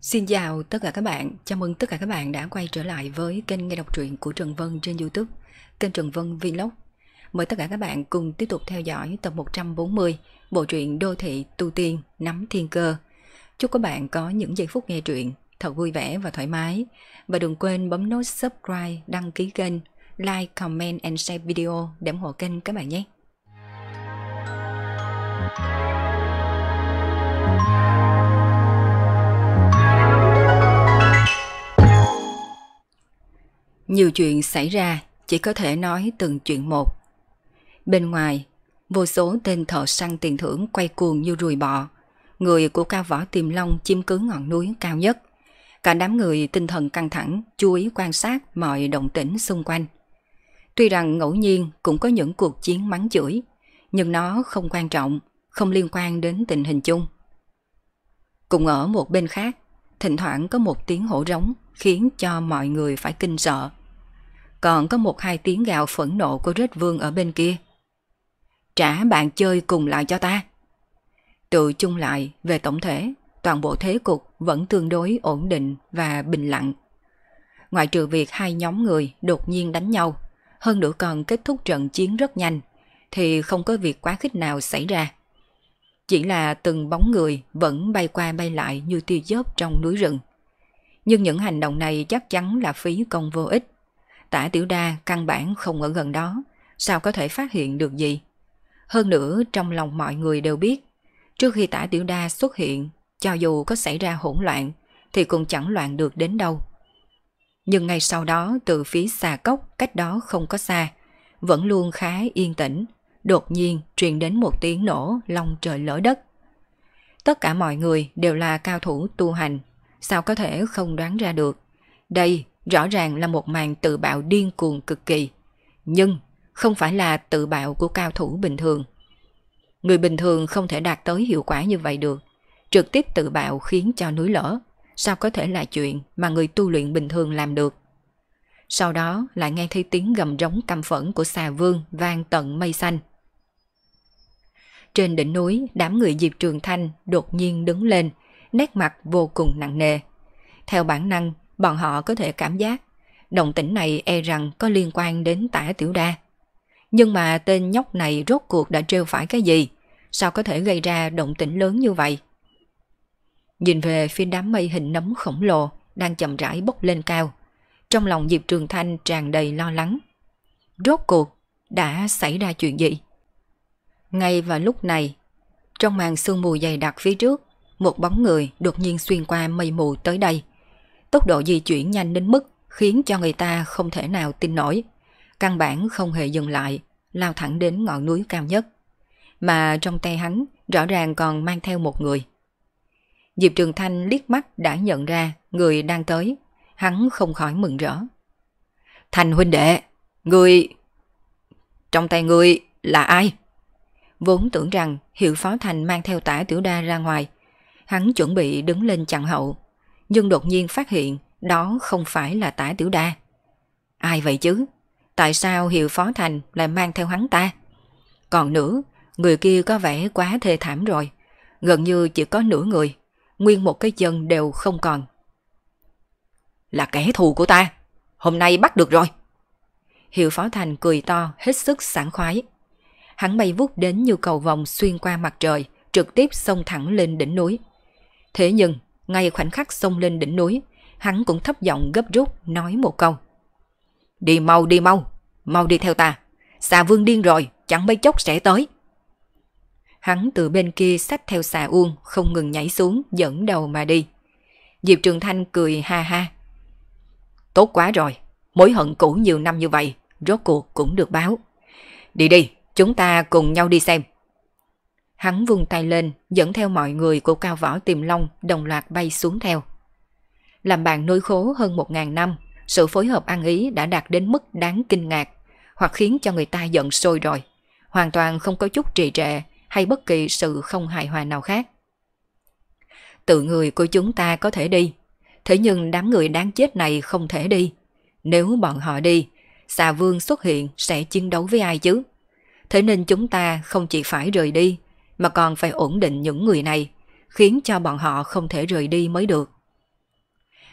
Xin chào tất cả các bạn, chào mừng tất cả các bạn đã quay trở lại với kênh nghe đọc truyện của Trần Vân trên Youtube, kênh Trần Vân Vlog. Mời tất cả các bạn cùng tiếp tục theo dõi tập 140 bộ truyện Đô thị Tu Tiên Nắm Thiên Cơ. Chúc các bạn có những giây phút nghe truyện thật vui vẻ và thoải mái. Và đừng quên bấm nút subscribe, đăng ký kênh, like, comment and share video để ủng hộ kênh các bạn nhé. Nhiều chuyện xảy ra chỉ có thể nói từng chuyện một. Bên ngoài, vô số tên thợ săn tiền thưởng quay cuồng như ruồi bọ. Người của cao võ tiềm long chiếm cứ ngọn núi cao nhất. Cả đám người tinh thần căng thẳng, chú ý quan sát mọi động tĩnh xung quanh. Tuy rằng ngẫu nhiên cũng có những cuộc chiến mắng chửi, nhưng nó không quan trọng, không liên quan đến tình hình chung. Cùng ở một bên khác, thỉnh thoảng có một tiếng hổ rống khiến cho mọi người phải kinh sợ còn có một hai tiếng gạo phẫn nộ của rết vương ở bên kia. Trả bạn chơi cùng lại cho ta. Tự chung lại về tổng thể, toàn bộ thế cục vẫn tương đối ổn định và bình lặng. Ngoại trừ việc hai nhóm người đột nhiên đánh nhau, hơn nữa còn kết thúc trận chiến rất nhanh, thì không có việc quá khích nào xảy ra. Chỉ là từng bóng người vẫn bay qua bay lại như tia chớp trong núi rừng. Nhưng những hành động này chắc chắn là phí công vô ích tả tiểu đa căn bản không ở gần đó, sao có thể phát hiện được gì. Hơn nữa trong lòng mọi người đều biết, trước khi tả tiểu đa xuất hiện, cho dù có xảy ra hỗn loạn thì cũng chẳng loạn được đến đâu. Nhưng ngay sau đó từ phía xa cốc cách đó không có xa, vẫn luôn khá yên tĩnh, đột nhiên truyền đến một tiếng nổ long trời lỡ đất. Tất cả mọi người đều là cao thủ tu hành, sao có thể không đoán ra được. Đây Rõ ràng là một màn tự bạo điên cuồng cực kỳ. Nhưng không phải là tự bạo của cao thủ bình thường. Người bình thường không thể đạt tới hiệu quả như vậy được. Trực tiếp tự bạo khiến cho núi lỡ. Sao có thể là chuyện mà người tu luyện bình thường làm được? Sau đó lại nghe thấy tiếng gầm rống căm phẫn của xà vương vang tận mây xanh. Trên đỉnh núi, đám người Diệp Trường Thanh đột nhiên đứng lên, nét mặt vô cùng nặng nề. Theo bản năng, bọn họ có thể cảm giác động tĩnh này e rằng có liên quan đến tả tiểu đa. Nhưng mà tên nhóc này rốt cuộc đã trêu phải cái gì? Sao có thể gây ra động tĩnh lớn như vậy? Nhìn về phía đám mây hình nấm khổng lồ đang chậm rãi bốc lên cao. Trong lòng Diệp Trường Thanh tràn đầy lo lắng. Rốt cuộc đã xảy ra chuyện gì? Ngay vào lúc này, trong màn sương mù dày đặc phía trước, một bóng người đột nhiên xuyên qua mây mù tới đây – tốc độ di chuyển nhanh đến mức khiến cho người ta không thể nào tin nổi. Căn bản không hề dừng lại, lao thẳng đến ngọn núi cao nhất. Mà trong tay hắn rõ ràng còn mang theo một người. Diệp Trường Thanh liếc mắt đã nhận ra người đang tới, hắn không khỏi mừng rỡ. Thành huynh đệ, người... Trong tay người là ai? Vốn tưởng rằng hiệu phó thành mang theo tả tiểu đa ra ngoài, hắn chuẩn bị đứng lên chặn hậu nhưng đột nhiên phát hiện đó không phải là tả tiểu đa. Ai vậy chứ? Tại sao Hiệu Phó Thành lại mang theo hắn ta? Còn nữa, người kia có vẻ quá thê thảm rồi. Gần như chỉ có nửa người, nguyên một cái chân đều không còn. Là kẻ thù của ta, hôm nay bắt được rồi. Hiệu Phó Thành cười to, hết sức sảng khoái. Hắn bay vút đến như cầu vòng xuyên qua mặt trời, trực tiếp xông thẳng lên đỉnh núi. Thế nhưng, ngay khoảnh khắc xông lên đỉnh núi, hắn cũng thấp giọng gấp rút nói một câu. Đi mau đi mau, mau đi theo ta, xà vương điên rồi, chẳng mấy chốc sẽ tới. Hắn từ bên kia xách theo xà uông, không ngừng nhảy xuống, dẫn đầu mà đi. Diệp Trường Thanh cười ha ha. Tốt quá rồi, mối hận cũ nhiều năm như vậy, rốt cuộc cũng được báo. Đi đi, chúng ta cùng nhau đi xem. Hắn vung tay lên, dẫn theo mọi người của cao võ tiềm long đồng loạt bay xuống theo. Làm bạn nuôi khố hơn một ngàn năm, sự phối hợp ăn ý đã đạt đến mức đáng kinh ngạc, hoặc khiến cho người ta giận sôi rồi, hoàn toàn không có chút trì trệ hay bất kỳ sự không hài hòa nào khác. Tự người của chúng ta có thể đi, thế nhưng đám người đáng chết này không thể đi. Nếu bọn họ đi, xà vương xuất hiện sẽ chiến đấu với ai chứ? Thế nên chúng ta không chỉ phải rời đi mà còn phải ổn định những người này, khiến cho bọn họ không thể rời đi mới được.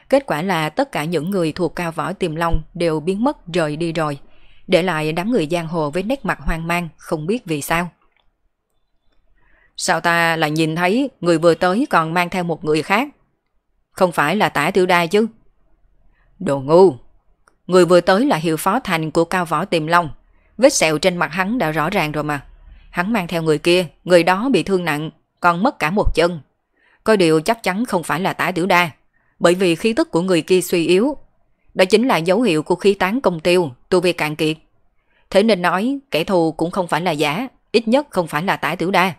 Kết quả là tất cả những người thuộc cao võ tiềm long đều biến mất rời đi rồi, để lại đám người giang hồ với nét mặt hoang mang không biết vì sao. Sao ta lại nhìn thấy người vừa tới còn mang theo một người khác? Không phải là tả tiểu đai chứ? Đồ ngu! Người vừa tới là hiệu phó thành của cao võ tiềm long. Vết sẹo trên mặt hắn đã rõ ràng rồi mà. Hắn mang theo người kia, người đó bị thương nặng, còn mất cả một chân. Có điều chắc chắn không phải là tái tiểu đa, bởi vì khí tức của người kia suy yếu. Đó chính là dấu hiệu của khí tán công tiêu, tu vi cạn kiệt. Thế nên nói, kẻ thù cũng không phải là giả, ít nhất không phải là tái tiểu đa.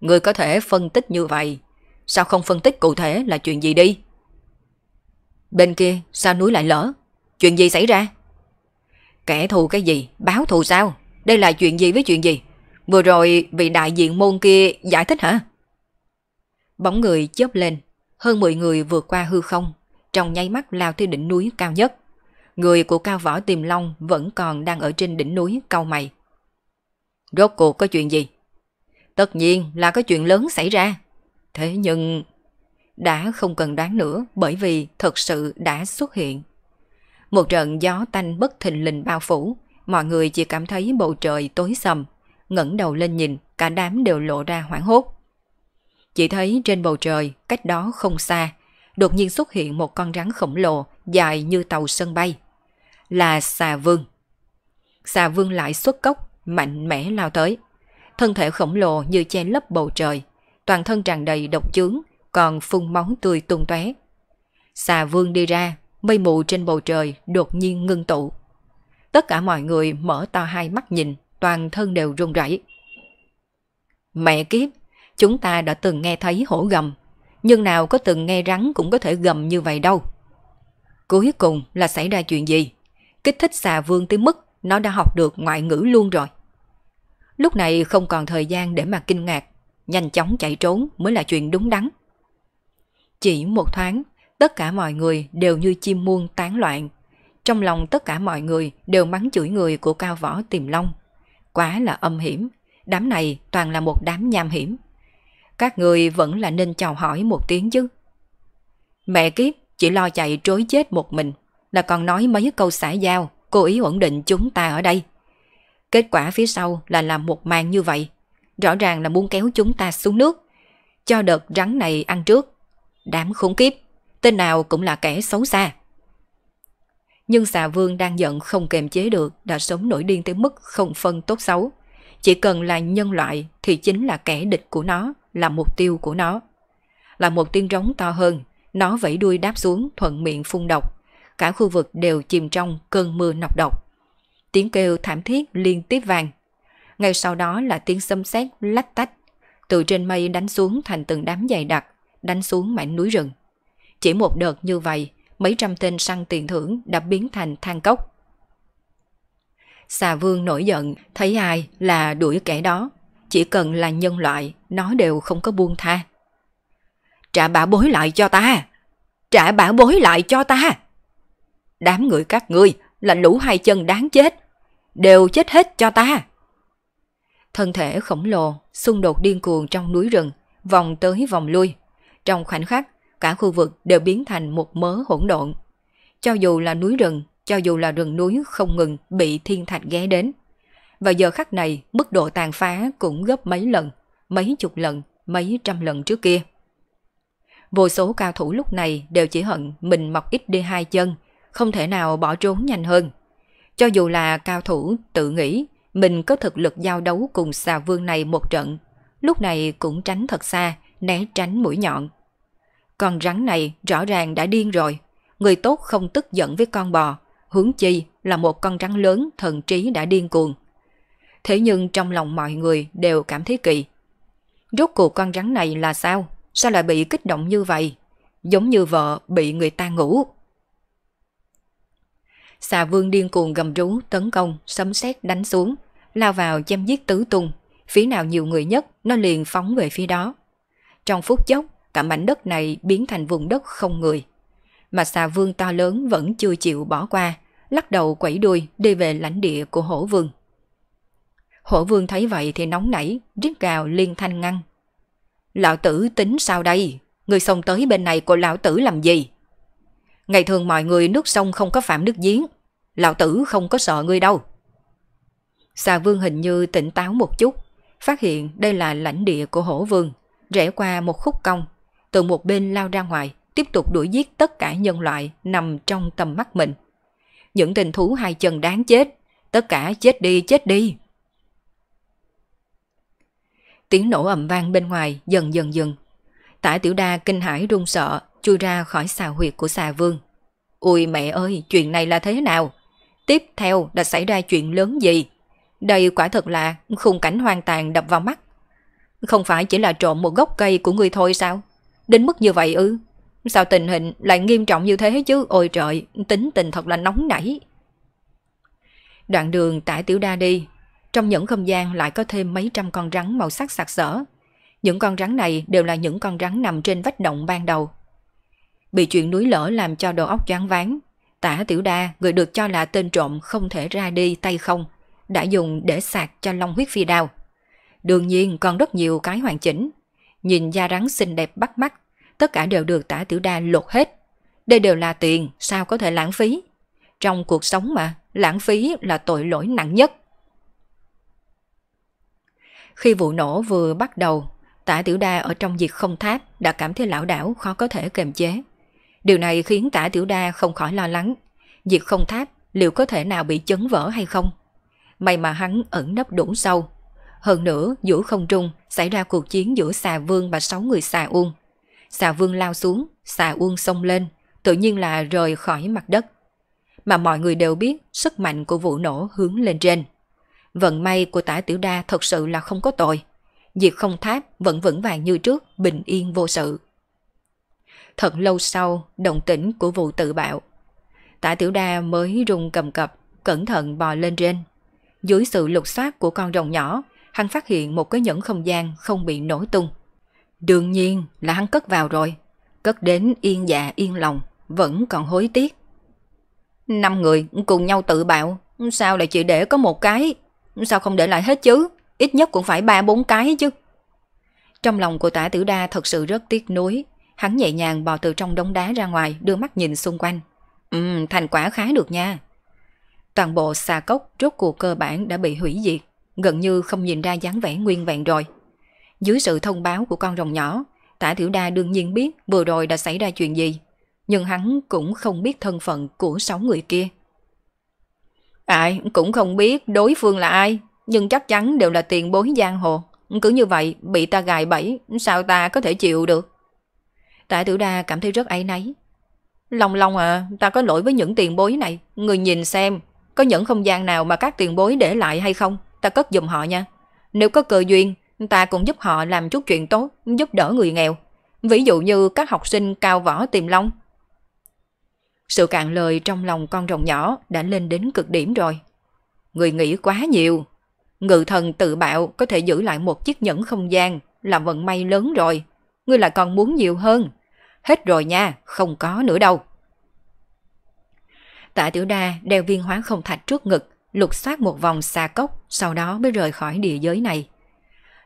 Người có thể phân tích như vậy, sao không phân tích cụ thể là chuyện gì đi? Bên kia, sao núi lại lỡ? Chuyện gì xảy ra? Kẻ thù cái gì? Báo thù sao? Đây là chuyện gì với chuyện gì? Vừa rồi vị đại diện môn kia giải thích hả? Bóng người chớp lên, hơn 10 người vượt qua hư không, trong nháy mắt lao tới đỉnh núi cao nhất. Người của cao võ tiềm long vẫn còn đang ở trên đỉnh núi cau mày. Rốt cuộc có chuyện gì? Tất nhiên là có chuyện lớn xảy ra. Thế nhưng... Đã không cần đoán nữa bởi vì thật sự đã xuất hiện. Một trận gió tanh bất thình lình bao phủ, mọi người chỉ cảm thấy bầu trời tối sầm, ngẩng đầu lên nhìn, cả đám đều lộ ra hoảng hốt. Chỉ thấy trên bầu trời, cách đó không xa, đột nhiên xuất hiện một con rắn khổng lồ dài như tàu sân bay. Là xà vương. Xà vương lại xuất cốc, mạnh mẽ lao tới. Thân thể khổng lồ như che lấp bầu trời, toàn thân tràn đầy độc chướng, còn phun máu tươi tung tóe. Xà vương đi ra, mây mù trên bầu trời đột nhiên ngưng tụ. Tất cả mọi người mở to hai mắt nhìn, toàn thân đều run rẩy. Mẹ kiếp, chúng ta đã từng nghe thấy hổ gầm, nhưng nào có từng nghe rắn cũng có thể gầm như vậy đâu. Cuối cùng là xảy ra chuyện gì? Kích thích xà vương tới mức nó đã học được ngoại ngữ luôn rồi. Lúc này không còn thời gian để mà kinh ngạc, nhanh chóng chạy trốn mới là chuyện đúng đắn. Chỉ một thoáng, tất cả mọi người đều như chim muôn tán loạn trong lòng tất cả mọi người đều mắng chửi người của cao võ tìm long. Quá là âm hiểm, đám này toàn là một đám nham hiểm. Các người vẫn là nên chào hỏi một tiếng chứ. Mẹ kiếp chỉ lo chạy trối chết một mình, là còn nói mấy câu xã giao, cố ý ổn định chúng ta ở đây. Kết quả phía sau là làm một màn như vậy, rõ ràng là muốn kéo chúng ta xuống nước. Cho đợt rắn này ăn trước. Đám khốn kiếp, tên nào cũng là kẻ xấu xa. Nhưng xà vương đang giận không kềm chế được đã sống nổi điên tới mức không phân tốt xấu. Chỉ cần là nhân loại thì chính là kẻ địch của nó, là mục tiêu của nó. Là một tiên rống to hơn, nó vẫy đuôi đáp xuống thuận miệng phun độc. Cả khu vực đều chìm trong cơn mưa nọc độc. Tiếng kêu thảm thiết liên tiếp vàng. Ngay sau đó là tiếng xâm xét lách tách. Từ trên mây đánh xuống thành từng đám dày đặc, đánh xuống mảnh núi rừng. Chỉ một đợt như vậy mấy trăm tên săn tiền thưởng đã biến thành than cốc. Xà vương nổi giận, thấy ai là đuổi kẻ đó. Chỉ cần là nhân loại, nó đều không có buông tha. Trả bả bối lại cho ta! Trả bả bối lại cho ta! Đám người các ngươi là lũ hai chân đáng chết. Đều chết hết cho ta! Thân thể khổng lồ, xung đột điên cuồng trong núi rừng, vòng tới vòng lui. Trong khoảnh khắc, cả khu vực đều biến thành một mớ hỗn độn. Cho dù là núi rừng, cho dù là rừng núi không ngừng bị thiên thạch ghé đến. Và giờ khắc này, mức độ tàn phá cũng gấp mấy lần, mấy chục lần, mấy trăm lần trước kia. Vô số cao thủ lúc này đều chỉ hận mình mọc ít đi hai chân, không thể nào bỏ trốn nhanh hơn. Cho dù là cao thủ tự nghĩ mình có thực lực giao đấu cùng xà vương này một trận, lúc này cũng tránh thật xa, né tránh mũi nhọn. Con rắn này rõ ràng đã điên rồi. Người tốt không tức giận với con bò, hướng chi là một con rắn lớn thần trí đã điên cuồng. Thế nhưng trong lòng mọi người đều cảm thấy kỳ. Rốt cuộc con rắn này là sao? Sao lại bị kích động như vậy? Giống như vợ bị người ta ngủ. Xà vương điên cuồng gầm rú, tấn công, sấm sét đánh xuống, lao vào chém giết tứ tung. Phía nào nhiều người nhất, nó liền phóng về phía đó. Trong phút chốc, cả mảnh đất này biến thành vùng đất không người. Mà xà vương to lớn vẫn chưa chịu bỏ qua, lắc đầu quẩy đuôi đi về lãnh địa của hổ vương. Hổ vương thấy vậy thì nóng nảy, rít gào liên thanh ngăn. Lão tử tính sao đây? Người sông tới bên này của lão tử làm gì? Ngày thường mọi người nước sông không có phạm nước giếng. Lão tử không có sợ người đâu. Xà vương hình như tỉnh táo một chút, phát hiện đây là lãnh địa của hổ vương, rẽ qua một khúc cong từ một bên lao ra ngoài, tiếp tục đuổi giết tất cả nhân loại nằm trong tầm mắt mình. Những tình thú hai chân đáng chết, tất cả chết đi chết đi. Tiếng nổ ầm vang bên ngoài dần dần dừng. Tả tiểu đa kinh hãi run sợ, chui ra khỏi xà huyệt của xà vương. ui mẹ ơi, chuyện này là thế nào? Tiếp theo đã xảy ra chuyện lớn gì? Đây quả thật là khung cảnh hoang tàn đập vào mắt. Không phải chỉ là trộm một gốc cây của người thôi sao? Đến mức như vậy ư? Sao tình hình lại nghiêm trọng như thế chứ? Ôi trời, tính tình thật là nóng nảy. Đoạn đường tải tiểu đa đi, trong những không gian lại có thêm mấy trăm con rắn màu sắc sặc sỡ. Những con rắn này đều là những con rắn nằm trên vách động ban đầu. Bị chuyện núi lở làm cho đầu óc choáng ván. tả tiểu đa người được cho là tên trộm không thể ra đi tay không, đã dùng để sạc cho long huyết phi đao. Đương nhiên còn rất nhiều cái hoàn chỉnh, Nhìn da rắn xinh đẹp bắt mắt, tất cả đều được tả tiểu đa lột hết. Đây đều là tiền, sao có thể lãng phí? Trong cuộc sống mà, lãng phí là tội lỗi nặng nhất. Khi vụ nổ vừa bắt đầu, tả tiểu đa ở trong diệt không tháp đã cảm thấy lão đảo khó có thể kềm chế. Điều này khiến tả tiểu đa không khỏi lo lắng. Diệt không tháp liệu có thể nào bị chấn vỡ hay không? May mà hắn ẩn nấp đủ sâu, hơn nữa, giữa không trung xảy ra cuộc chiến giữa xà vương và sáu người xà uông. Xà vương lao xuống, xà uông xông lên, tự nhiên là rời khỏi mặt đất. Mà mọi người đều biết sức mạnh của vụ nổ hướng lên trên. Vận may của tả tiểu đa thật sự là không có tội. Diệt không tháp vẫn vững vàng như trước, bình yên vô sự. Thật lâu sau, đồng tĩnh của vụ tự bạo. Tả tiểu đa mới rung cầm cập, cẩn thận bò lên trên. Dưới sự lục soát của con rồng nhỏ, hắn phát hiện một cái nhẫn không gian không bị nổ tung. Đương nhiên là hắn cất vào rồi, cất đến yên dạ yên lòng, vẫn còn hối tiếc. Năm người cùng nhau tự bạo, sao lại chỉ để có một cái? Sao không để lại hết chứ? Ít nhất cũng phải ba bốn cái chứ. Trong lòng của tả tử đa thật sự rất tiếc nuối. Hắn nhẹ nhàng bò từ trong đống đá ra ngoài, đưa mắt nhìn xung quanh. Ừ, thành quả khá được nha. Toàn bộ xà cốc rốt cuộc cơ bản đã bị hủy diệt gần như không nhìn ra dáng vẻ nguyên vẹn rồi. Dưới sự thông báo của con rồng nhỏ, Tả Tiểu Đa đương nhiên biết vừa rồi đã xảy ra chuyện gì, nhưng hắn cũng không biết thân phận của sáu người kia. Ai cũng không biết đối phương là ai, nhưng chắc chắn đều là tiền bối giang hồ. Cứ như vậy, bị ta gài bẫy, sao ta có thể chịu được? Tạ Tiểu Đa cảm thấy rất ấy náy. Long Long à, ta có lỗi với những tiền bối này. Người nhìn xem, có những không gian nào mà các tiền bối để lại hay không? ta cất dùm họ nha. Nếu có cơ duyên, ta cũng giúp họ làm chút chuyện tốt, giúp đỡ người nghèo. Ví dụ như các học sinh cao võ tìm long. Sự cạn lời trong lòng con rồng nhỏ đã lên đến cực điểm rồi. Người nghĩ quá nhiều. Ngự thần tự bạo có thể giữ lại một chiếc nhẫn không gian là vận may lớn rồi. Ngươi lại còn muốn nhiều hơn. Hết rồi nha, không có nữa đâu. Tạ Tiểu Đa đeo viên hóa không thạch trước ngực, lục soát một vòng xa cốc, sau đó mới rời khỏi địa giới này.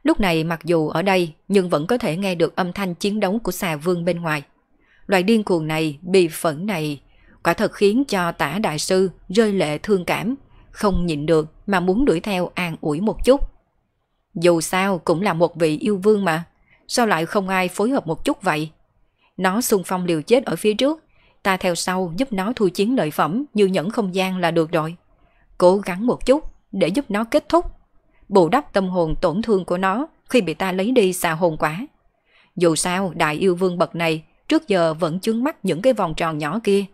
Lúc này mặc dù ở đây nhưng vẫn có thể nghe được âm thanh chiến đấu của xà vương bên ngoài. Loại điên cuồng này, bị phẫn này, quả thật khiến cho tả đại sư rơi lệ thương cảm, không nhịn được mà muốn đuổi theo an ủi một chút. Dù sao cũng là một vị yêu vương mà, sao lại không ai phối hợp một chút vậy? Nó xung phong liều chết ở phía trước, ta theo sau giúp nó thu chiến lợi phẩm như nhẫn không gian là được rồi cố gắng một chút để giúp nó kết thúc, bù đắp tâm hồn tổn thương của nó khi bị ta lấy đi xà hồn quá Dù sao, đại yêu vương bậc này trước giờ vẫn chướng mắt những cái vòng tròn nhỏ kia.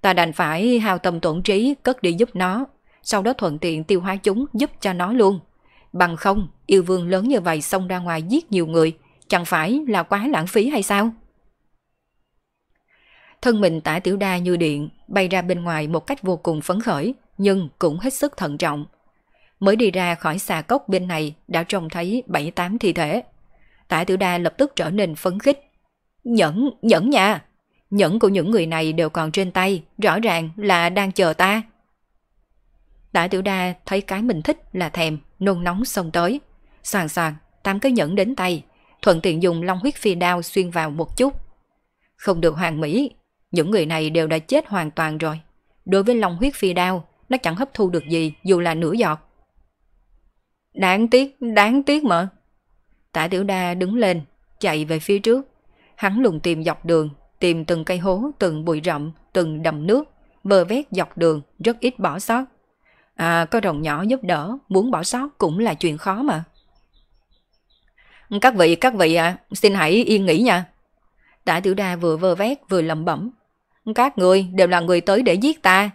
Ta đành phải hào tâm tổn trí cất đi giúp nó, sau đó thuận tiện tiêu hóa chúng giúp cho nó luôn. Bằng không, yêu vương lớn như vậy xông ra ngoài giết nhiều người, chẳng phải là quá lãng phí hay sao? Thân mình tả tiểu đa như điện, bay ra bên ngoài một cách vô cùng phấn khởi, nhưng cũng hết sức thận trọng. Mới đi ra khỏi xà cốc bên này đã trông thấy 7-8 thi thể. Tả tử Đa lập tức trở nên phấn khích. Nhẫn, nhẫn nha! Nhẫn của những người này đều còn trên tay, rõ ràng là đang chờ ta. Tả Tiểu Đa thấy cái mình thích là thèm, nôn nóng xông tới. Soàn soàn, tám cái nhẫn đến tay, thuận tiện dùng long huyết phi đao xuyên vào một chút. Không được hoàn mỹ, những người này đều đã chết hoàn toàn rồi. Đối với long huyết phi đao, nó chẳng hấp thu được gì dù là nửa giọt. Đáng tiếc, đáng tiếc mà. Tả tiểu đa đứng lên, chạy về phía trước. Hắn lùng tìm dọc đường, tìm từng cây hố, từng bụi rậm, từng đầm nước, vơ vét dọc đường, rất ít bỏ sót. À, có rồng nhỏ giúp đỡ, muốn bỏ sót cũng là chuyện khó mà. Các vị, các vị à, xin hãy yên nghỉ nha. Tả tiểu đa vừa vơ vét vừa lầm bẩm. Các người đều là người tới để giết ta,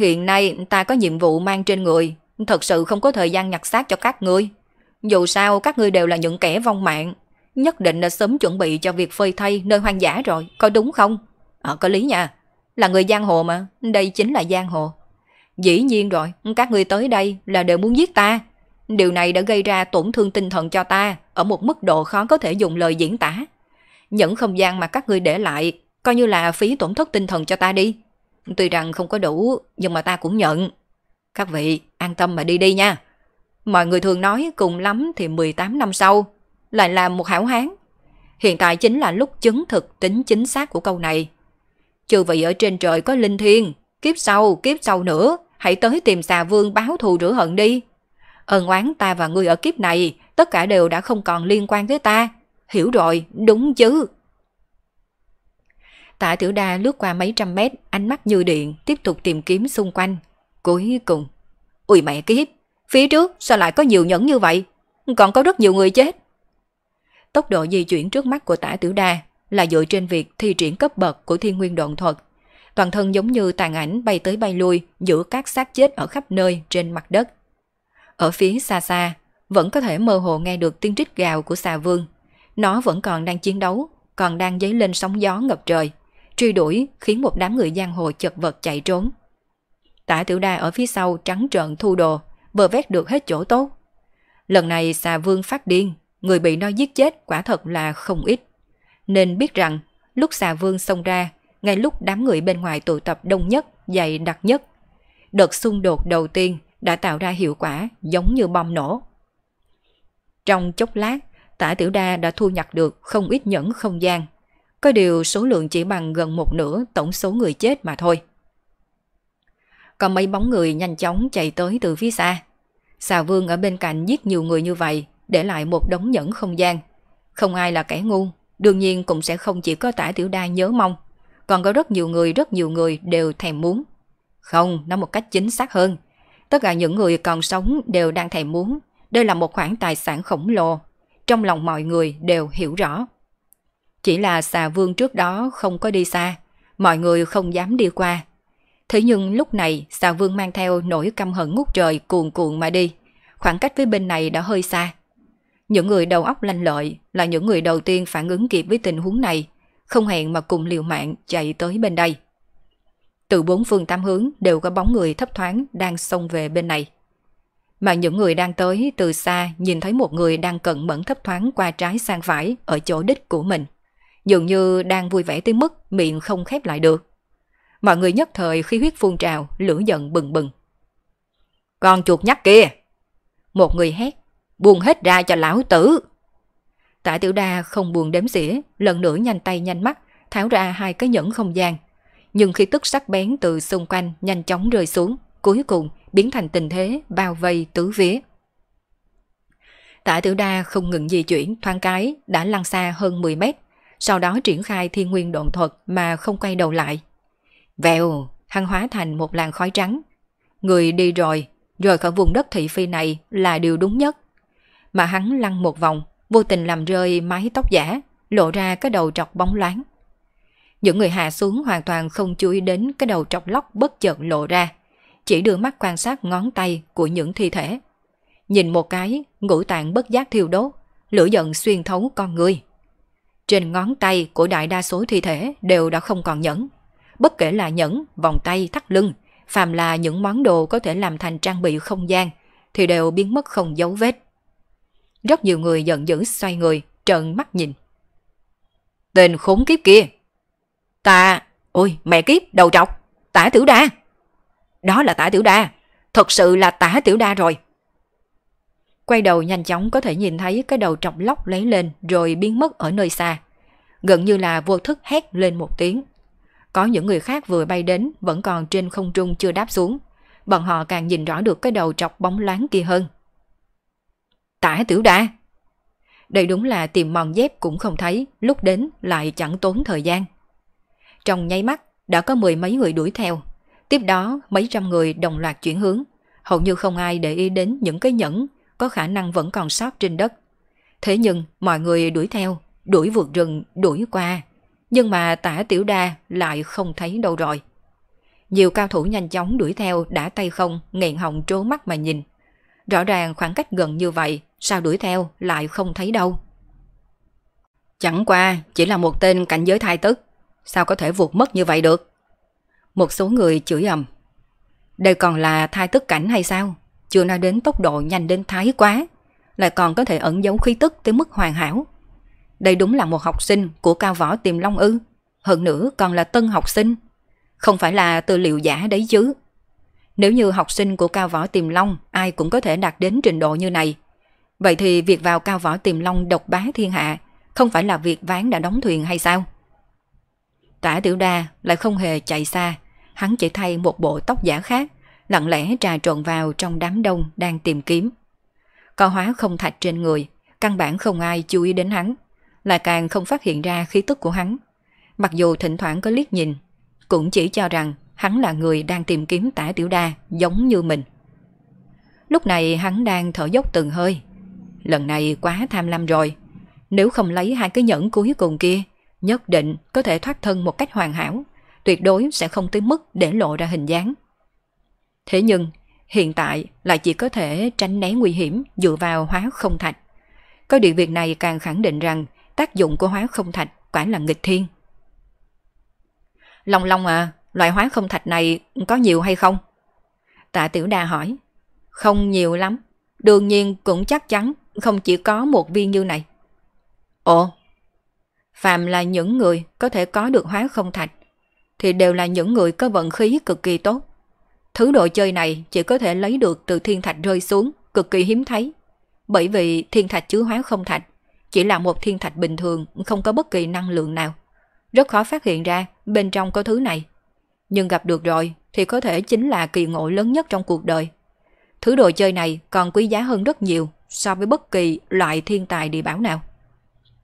Hiện nay ta có nhiệm vụ mang trên người, thật sự không có thời gian nhặt xác cho các ngươi. Dù sao các ngươi đều là những kẻ vong mạng, nhất định là sớm chuẩn bị cho việc phơi thay nơi hoang dã rồi, có đúng không? Ờ, có lý nha. Là người giang hồ mà, đây chính là giang hồ. Dĩ nhiên rồi, các ngươi tới đây là đều muốn giết ta. Điều này đã gây ra tổn thương tinh thần cho ta ở một mức độ khó có thể dùng lời diễn tả. Những không gian mà các ngươi để lại coi như là phí tổn thất tinh thần cho ta đi. Tuy rằng không có đủ, nhưng mà ta cũng nhận. Các vị, an tâm mà đi đi nha. Mọi người thường nói cùng lắm thì 18 năm sau, lại là một hảo hán. Hiện tại chính là lúc chứng thực tính chính xác của câu này. Chư vị ở trên trời có linh thiên, kiếp sau, kiếp sau nữa, hãy tới tìm xà vương báo thù rửa hận đi. Ơn oán ta và ngươi ở kiếp này, tất cả đều đã không còn liên quan tới ta. Hiểu rồi, đúng chứ. Tạ Tiểu Đa lướt qua mấy trăm mét, ánh mắt như điện, tiếp tục tìm kiếm xung quanh. Cuối cùng, ui mẹ kiếp, phía trước sao lại có nhiều nhẫn như vậy? Còn có rất nhiều người chết. Tốc độ di chuyển trước mắt của Tạ Tiểu Đa là dựa trên việc thi triển cấp bậc của thiên nguyên độn thuật. Toàn thân giống như tàn ảnh bay tới bay lui giữa các xác chết ở khắp nơi trên mặt đất. Ở phía xa xa, vẫn có thể mơ hồ nghe được tiếng rít gào của xà vương. Nó vẫn còn đang chiến đấu, còn đang dấy lên sóng gió ngập trời truy đuổi khiến một đám người giang hồ chật vật chạy trốn. Tả tiểu đa ở phía sau trắng trợn thu đồ, vờ vét được hết chỗ tốt. Lần này xà vương phát điên, người bị nó giết chết quả thật là không ít. Nên biết rằng, lúc xà vương xông ra, ngay lúc đám người bên ngoài tụ tập đông nhất, dày đặc nhất, đợt xung đột đầu tiên đã tạo ra hiệu quả giống như bom nổ. Trong chốc lát, tả tiểu đa đã thu nhặt được không ít nhẫn không gian có điều số lượng chỉ bằng gần một nửa tổng số người chết mà thôi. Còn mấy bóng người nhanh chóng chạy tới từ phía xa. Xà vương ở bên cạnh giết nhiều người như vậy, để lại một đống nhẫn không gian. Không ai là kẻ ngu, đương nhiên cũng sẽ không chỉ có tả tiểu đa nhớ mong. Còn có rất nhiều người, rất nhiều người đều thèm muốn. Không, nói một cách chính xác hơn. Tất cả những người còn sống đều đang thèm muốn. Đây là một khoản tài sản khổng lồ. Trong lòng mọi người đều hiểu rõ. Chỉ là xà vương trước đó không có đi xa, mọi người không dám đi qua. Thế nhưng lúc này xà vương mang theo nỗi căm hận ngút trời cuồn cuộn mà đi. Khoảng cách với bên này đã hơi xa. Những người đầu óc lanh lợi là những người đầu tiên phản ứng kịp với tình huống này, không hẹn mà cùng liều mạng chạy tới bên đây. Từ bốn phương tám hướng đều có bóng người thấp thoáng đang xông về bên này. Mà những người đang tới từ xa nhìn thấy một người đang cận mẫn thấp thoáng qua trái sang phải ở chỗ đích của mình dường như đang vui vẻ tới mức miệng không khép lại được. Mọi người nhất thời khi huyết phun trào, lửa giận bừng bừng. Con chuột nhắc kia! Một người hét, buông hết ra cho lão tử! Tả tiểu đa không buồn đếm xỉa, lần nữa nhanh tay nhanh mắt, tháo ra hai cái nhẫn không gian. Nhưng khi tức sắc bén từ xung quanh nhanh chóng rơi xuống, cuối cùng biến thành tình thế bao vây tứ vía. Tả tiểu đa không ngừng di chuyển, thoáng cái đã lăn xa hơn 10 mét, sau đó triển khai thiên nguyên độn thuật mà không quay đầu lại. Vèo, hăng hóa thành một làn khói trắng. Người đi rồi, rời khỏi vùng đất thị phi này là điều đúng nhất. Mà hắn lăn một vòng, vô tình làm rơi mái tóc giả, lộ ra cái đầu trọc bóng loáng. Những người hạ xuống hoàn toàn không chú ý đến cái đầu trọc lóc bất chợt lộ ra, chỉ đưa mắt quan sát ngón tay của những thi thể. Nhìn một cái, ngũ tạng bất giác thiêu đốt, lửa giận xuyên thấu con người. Trên ngón tay của đại đa số thi thể đều đã không còn nhẫn. Bất kể là nhẫn, vòng tay, thắt lưng, phàm là những món đồ có thể làm thành trang bị không gian, thì đều biến mất không dấu vết. Rất nhiều người giận dữ xoay người, trợn mắt nhìn. Tên khốn kiếp kia! Ta... Ôi, mẹ kiếp, đầu trọc! Tả tiểu đa! Đó là tả tiểu đa! Thật sự là tả tiểu đa rồi! Quay đầu nhanh chóng có thể nhìn thấy cái đầu trọc lóc lấy lên rồi biến mất ở nơi xa. Gần như là vô thức hét lên một tiếng. Có những người khác vừa bay đến vẫn còn trên không trung chưa đáp xuống. Bọn họ càng nhìn rõ được cái đầu trọc bóng loáng kia hơn. Tả tiểu đa! Đây đúng là tìm mòn dép cũng không thấy, lúc đến lại chẳng tốn thời gian. Trong nháy mắt, đã có mười mấy người đuổi theo. Tiếp đó, mấy trăm người đồng loạt chuyển hướng. Hầu như không ai để ý đến những cái nhẫn có khả năng vẫn còn sót trên đất. Thế nhưng mọi người đuổi theo, đuổi vượt rừng, đuổi qua. Nhưng mà tả tiểu đa lại không thấy đâu rồi. Nhiều cao thủ nhanh chóng đuổi theo đã tay không, nghẹn họng trố mắt mà nhìn. Rõ ràng khoảng cách gần như vậy, sao đuổi theo lại không thấy đâu. Chẳng qua chỉ là một tên cảnh giới thai tức, sao có thể vụt mất như vậy được? Một số người chửi ầm. Đây còn là thai tức cảnh hay sao? chưa nói đến tốc độ nhanh đến thái quá, lại còn có thể ẩn giấu khí tức tới mức hoàn hảo. Đây đúng là một học sinh của cao võ tiềm long ư, hơn nữa còn là tân học sinh, không phải là tư liệu giả đấy chứ. Nếu như học sinh của cao võ tiềm long ai cũng có thể đạt đến trình độ như này, vậy thì việc vào cao võ tiềm long độc bá thiên hạ không phải là việc ván đã đóng thuyền hay sao? Tả tiểu đa lại không hề chạy xa, hắn chỉ thay một bộ tóc giả khác, lặng lẽ trà trộn vào trong đám đông đang tìm kiếm. Có hóa không thạch trên người, căn bản không ai chú ý đến hắn, lại càng không phát hiện ra khí tức của hắn. Mặc dù thỉnh thoảng có liếc nhìn, cũng chỉ cho rằng hắn là người đang tìm kiếm tả tiểu đa giống như mình. Lúc này hắn đang thở dốc từng hơi. Lần này quá tham lam rồi. Nếu không lấy hai cái nhẫn cuối cùng kia, nhất định có thể thoát thân một cách hoàn hảo, tuyệt đối sẽ không tới mức để lộ ra hình dáng. Thế nhưng, hiện tại lại chỉ có thể tránh né nguy hiểm dựa vào hóa không thạch. Có điều việc này càng khẳng định rằng tác dụng của hóa không thạch quả là nghịch thiên. Long Long à, loại hóa không thạch này có nhiều hay không? Tạ Tiểu Đa hỏi. Không nhiều lắm, đương nhiên cũng chắc chắn không chỉ có một viên như này. Ồ, phàm là những người có thể có được hóa không thạch, thì đều là những người có vận khí cực kỳ tốt. Thứ đồ chơi này chỉ có thể lấy được từ thiên thạch rơi xuống, cực kỳ hiếm thấy. Bởi vì thiên thạch chứa hóa không thạch, chỉ là một thiên thạch bình thường, không có bất kỳ năng lượng nào. Rất khó phát hiện ra bên trong có thứ này. Nhưng gặp được rồi thì có thể chính là kỳ ngộ lớn nhất trong cuộc đời. Thứ đồ chơi này còn quý giá hơn rất nhiều so với bất kỳ loại thiên tài địa bảo nào.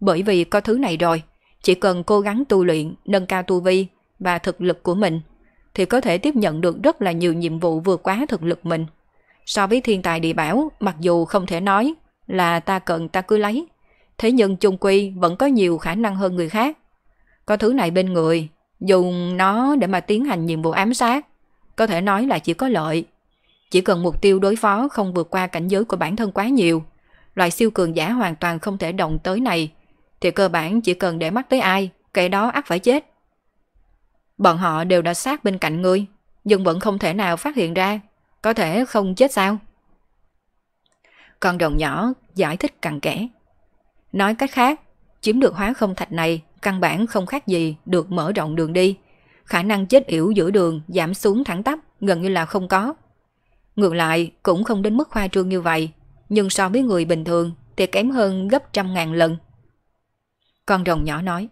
Bởi vì có thứ này rồi, chỉ cần cố gắng tu luyện, nâng cao tu vi và thực lực của mình thì có thể tiếp nhận được rất là nhiều nhiệm vụ vượt quá thực lực mình. So với thiên tài địa bảo, mặc dù không thể nói là ta cần ta cứ lấy, thế nhưng chung quy vẫn có nhiều khả năng hơn người khác. Có thứ này bên người, dùng nó để mà tiến hành nhiệm vụ ám sát, có thể nói là chỉ có lợi. Chỉ cần mục tiêu đối phó không vượt qua cảnh giới của bản thân quá nhiều, loại siêu cường giả hoàn toàn không thể động tới này, thì cơ bản chỉ cần để mắt tới ai, kẻ đó ác phải chết. Bọn họ đều đã sát bên cạnh ngươi, nhưng vẫn không thể nào phát hiện ra. Có thể không chết sao? Con rồng nhỏ giải thích cặn kẽ. Nói cách khác, chiếm được hóa không thạch này căn bản không khác gì được mở rộng đường đi. Khả năng chết yểu giữa đường giảm xuống thẳng tắp gần như là không có. Ngược lại cũng không đến mức khoa trương như vậy, nhưng so với người bình thường thì kém hơn gấp trăm ngàn lần. Con rồng nhỏ nói.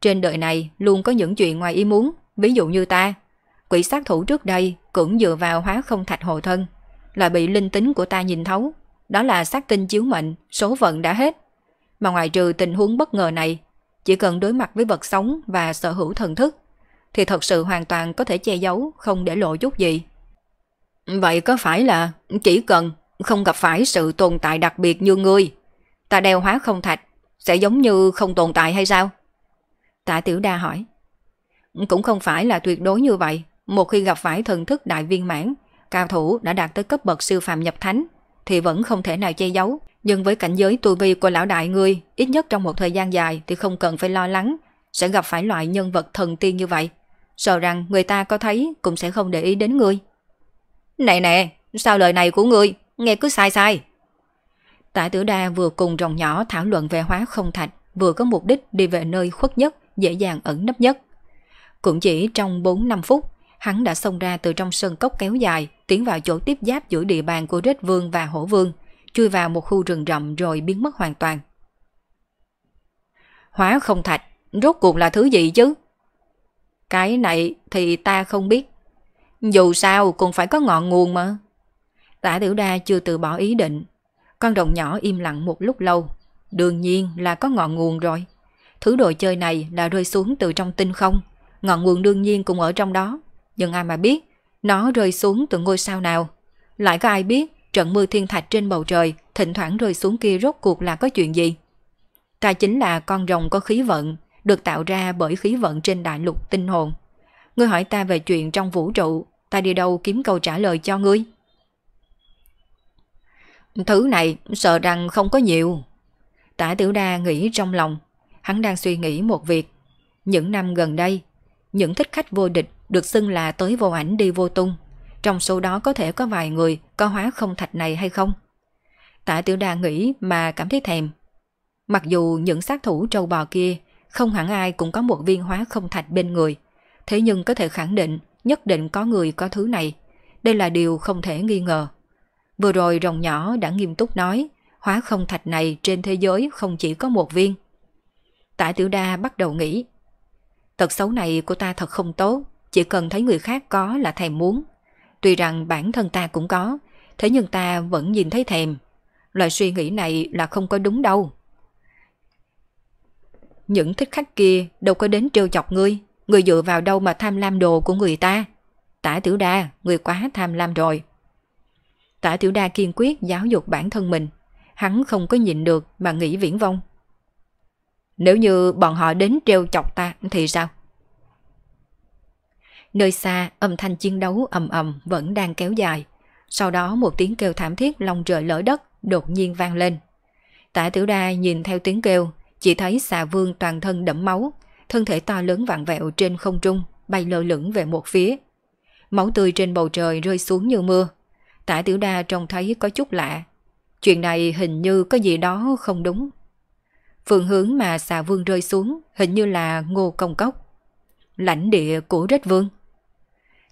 Trên đời này luôn có những chuyện ngoài ý muốn, ví dụ như ta. Quỷ sát thủ trước đây cũng dựa vào hóa không thạch hồ thân, là bị linh tính của ta nhìn thấu. Đó là sát tinh chiếu mệnh, số vận đã hết. Mà ngoài trừ tình huống bất ngờ này, chỉ cần đối mặt với vật sống và sở hữu thần thức, thì thật sự hoàn toàn có thể che giấu, không để lộ chút gì. Vậy có phải là chỉ cần không gặp phải sự tồn tại đặc biệt như ngươi, ta đeo hóa không thạch sẽ giống như không tồn tại hay sao? Tạ Tiểu Đa hỏi. Cũng không phải là tuyệt đối như vậy. Một khi gặp phải thần thức đại viên mãn, cao thủ đã đạt tới cấp bậc sư phạm nhập thánh, thì vẫn không thể nào che giấu. Nhưng với cảnh giới tu vi của lão đại ngươi, ít nhất trong một thời gian dài thì không cần phải lo lắng, sẽ gặp phải loại nhân vật thần tiên như vậy. Sợ rằng người ta có thấy cũng sẽ không để ý đến ngươi. Này nè, sao lời này của ngươi, nghe cứ sai sai. Tạ Tử Đa vừa cùng rồng nhỏ thảo luận về hóa không thạch, vừa có mục đích đi về nơi khuất nhất, dễ dàng ẩn nấp nhất. Cũng chỉ trong 4-5 phút, hắn đã xông ra từ trong sân cốc kéo dài, tiến vào chỗ tiếp giáp giữa địa bàn của Rết Vương và Hổ Vương, chui vào một khu rừng rậm rồi biến mất hoàn toàn. Hóa không thạch, rốt cuộc là thứ gì chứ? Cái này thì ta không biết. Dù sao cũng phải có ngọn nguồn mà. Tả tiểu đa chưa từ bỏ ý định. Con rồng nhỏ im lặng một lúc lâu. Đương nhiên là có ngọn nguồn rồi thứ đồ chơi này là rơi xuống từ trong tinh không. Ngọn nguồn đương nhiên cũng ở trong đó. Nhưng ai mà biết, nó rơi xuống từ ngôi sao nào. Lại có ai biết trận mưa thiên thạch trên bầu trời thỉnh thoảng rơi xuống kia rốt cuộc là có chuyện gì? Ta chính là con rồng có khí vận, được tạo ra bởi khí vận trên đại lục tinh hồn. Ngươi hỏi ta về chuyện trong vũ trụ, ta đi đâu kiếm câu trả lời cho ngươi? Thứ này sợ rằng không có nhiều. Tả tiểu đa nghĩ trong lòng, hắn đang suy nghĩ một việc. Những năm gần đây, những thích khách vô địch được xưng là tới vô ảnh đi vô tung. Trong số đó có thể có vài người có hóa không thạch này hay không? Tạ Tiểu Đà nghĩ mà cảm thấy thèm. Mặc dù những sát thủ trâu bò kia không hẳn ai cũng có một viên hóa không thạch bên người, thế nhưng có thể khẳng định nhất định có người có thứ này. Đây là điều không thể nghi ngờ. Vừa rồi rồng nhỏ đã nghiêm túc nói, hóa không thạch này trên thế giới không chỉ có một viên – Tạ Tiểu Đa bắt đầu nghĩ. Tật xấu này của ta thật không tốt, chỉ cần thấy người khác có là thèm muốn. Tuy rằng bản thân ta cũng có, thế nhưng ta vẫn nhìn thấy thèm. Loại suy nghĩ này là không có đúng đâu. Những thích khách kia đâu có đến trêu chọc ngươi, ngươi dựa vào đâu mà tham lam đồ của người ta. Tả Tiểu Đa, người quá tham lam rồi. Tả Tiểu Đa kiên quyết giáo dục bản thân mình. Hắn không có nhịn được mà nghĩ viễn vông. Nếu như bọn họ đến trêu chọc ta thì sao? Nơi xa, âm thanh chiến đấu ầm ầm vẫn đang kéo dài. Sau đó một tiếng kêu thảm thiết lòng trời lỡ đất đột nhiên vang lên. Tả tiểu đa nhìn theo tiếng kêu, chỉ thấy xà vương toàn thân đẫm máu, thân thể to lớn vặn vẹo trên không trung, bay lơ lửng về một phía. Máu tươi trên bầu trời rơi xuống như mưa. Tả tiểu đa trông thấy có chút lạ. Chuyện này hình như có gì đó không đúng. Phương hướng mà xà vương rơi xuống hình như là ngô công cốc. Lãnh địa của rết vương.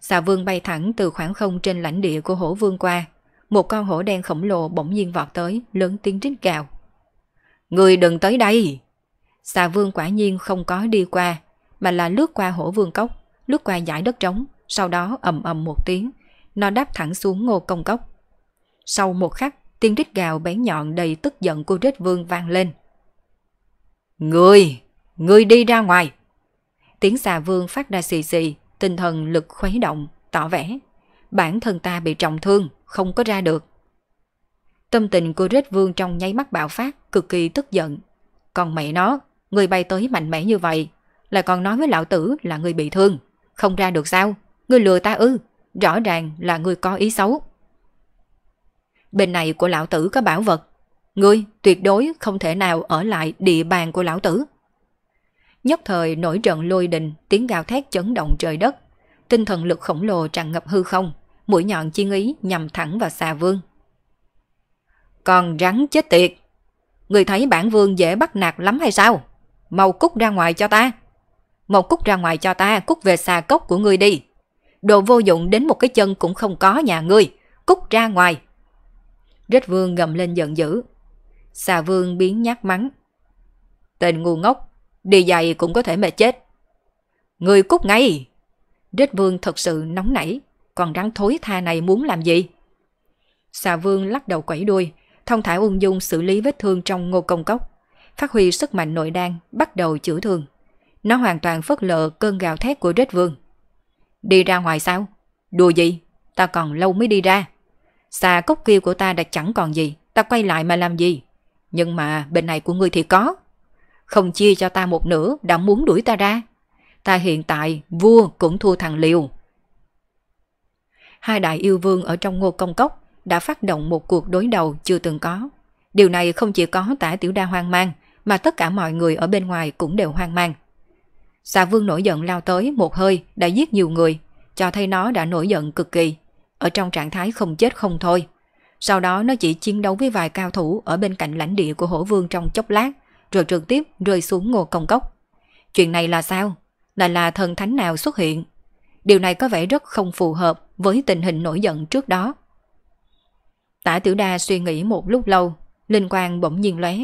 Xà vương bay thẳng từ khoảng không trên lãnh địa của hổ vương qua. Một con hổ đen khổng lồ bỗng nhiên vọt tới, lớn tiếng rít gào. Người đừng tới đây! Xà vương quả nhiên không có đi qua, mà là lướt qua hổ vương cốc, lướt qua dải đất trống, sau đó ầm ầm một tiếng, nó đáp thẳng xuống ngô công cốc. Sau một khắc, tiếng rít gào bén nhọn đầy tức giận của rết vương vang lên – người người đi ra ngoài. Tiếng xà vương phát ra xì xì, tinh thần lực khuấy động, tỏ vẻ. Bản thân ta bị trọng thương, không có ra được. Tâm tình của Rết Vương trong nháy mắt bạo phát, cực kỳ tức giận. Còn mẹ nó, người bay tới mạnh mẽ như vậy, lại còn nói với lão tử là người bị thương. Không ra được sao? người lừa ta ư? Rõ ràng là người có ý xấu. Bên này của lão tử có bảo vật, Ngươi tuyệt đối không thể nào ở lại địa bàn của lão tử. Nhất thời nổi trận lôi đình, tiếng gào thét chấn động trời đất. Tinh thần lực khổng lồ tràn ngập hư không, mũi nhọn chi ý nhằm thẳng vào xà vương. Còn rắn chết tiệt! Người thấy bản vương dễ bắt nạt lắm hay sao? Mau cút ra ngoài cho ta! Mau cút ra ngoài cho ta, cút về xà cốc của ngươi đi! Đồ vô dụng đến một cái chân cũng không có nhà ngươi! Cút ra ngoài! Rết vương gầm lên giận dữ, Xà vương biến nhát mắng. Tên ngu ngốc, đi dài cũng có thể mệt chết. Người cút ngay! Rết vương thật sự nóng nảy, còn rắn thối tha này muốn làm gì? Xà vương lắc đầu quẩy đuôi, thông thả ung dung xử lý vết thương trong ngô công cốc. Phát huy sức mạnh nội đan, bắt đầu chữa thương. Nó hoàn toàn phớt lờ cơn gào thét của rết vương. Đi ra ngoài sao? Đùa gì? Ta còn lâu mới đi ra. Xà cốc kia của ta đã chẳng còn gì, ta quay lại mà làm gì? Nhưng mà bên này của ngươi thì có. Không chia cho ta một nửa đã muốn đuổi ta ra. Ta hiện tại vua cũng thua thằng Liều. Hai đại yêu vương ở trong ngô công cốc đã phát động một cuộc đối đầu chưa từng có. Điều này không chỉ có tả tiểu đa hoang mang, mà tất cả mọi người ở bên ngoài cũng đều hoang mang. Xà vương nổi giận lao tới một hơi đã giết nhiều người, cho thấy nó đã nổi giận cực kỳ, ở trong trạng thái không chết không thôi. Sau đó nó chỉ chiến đấu với vài cao thủ ở bên cạnh lãnh địa của hổ vương trong chốc lát, rồi trực tiếp rơi xuống ngô công cốc. Chuyện này là sao? Là là thần thánh nào xuất hiện? Điều này có vẻ rất không phù hợp với tình hình nổi giận trước đó. Tả tiểu đa suy nghĩ một lúc lâu, linh quang bỗng nhiên lóe,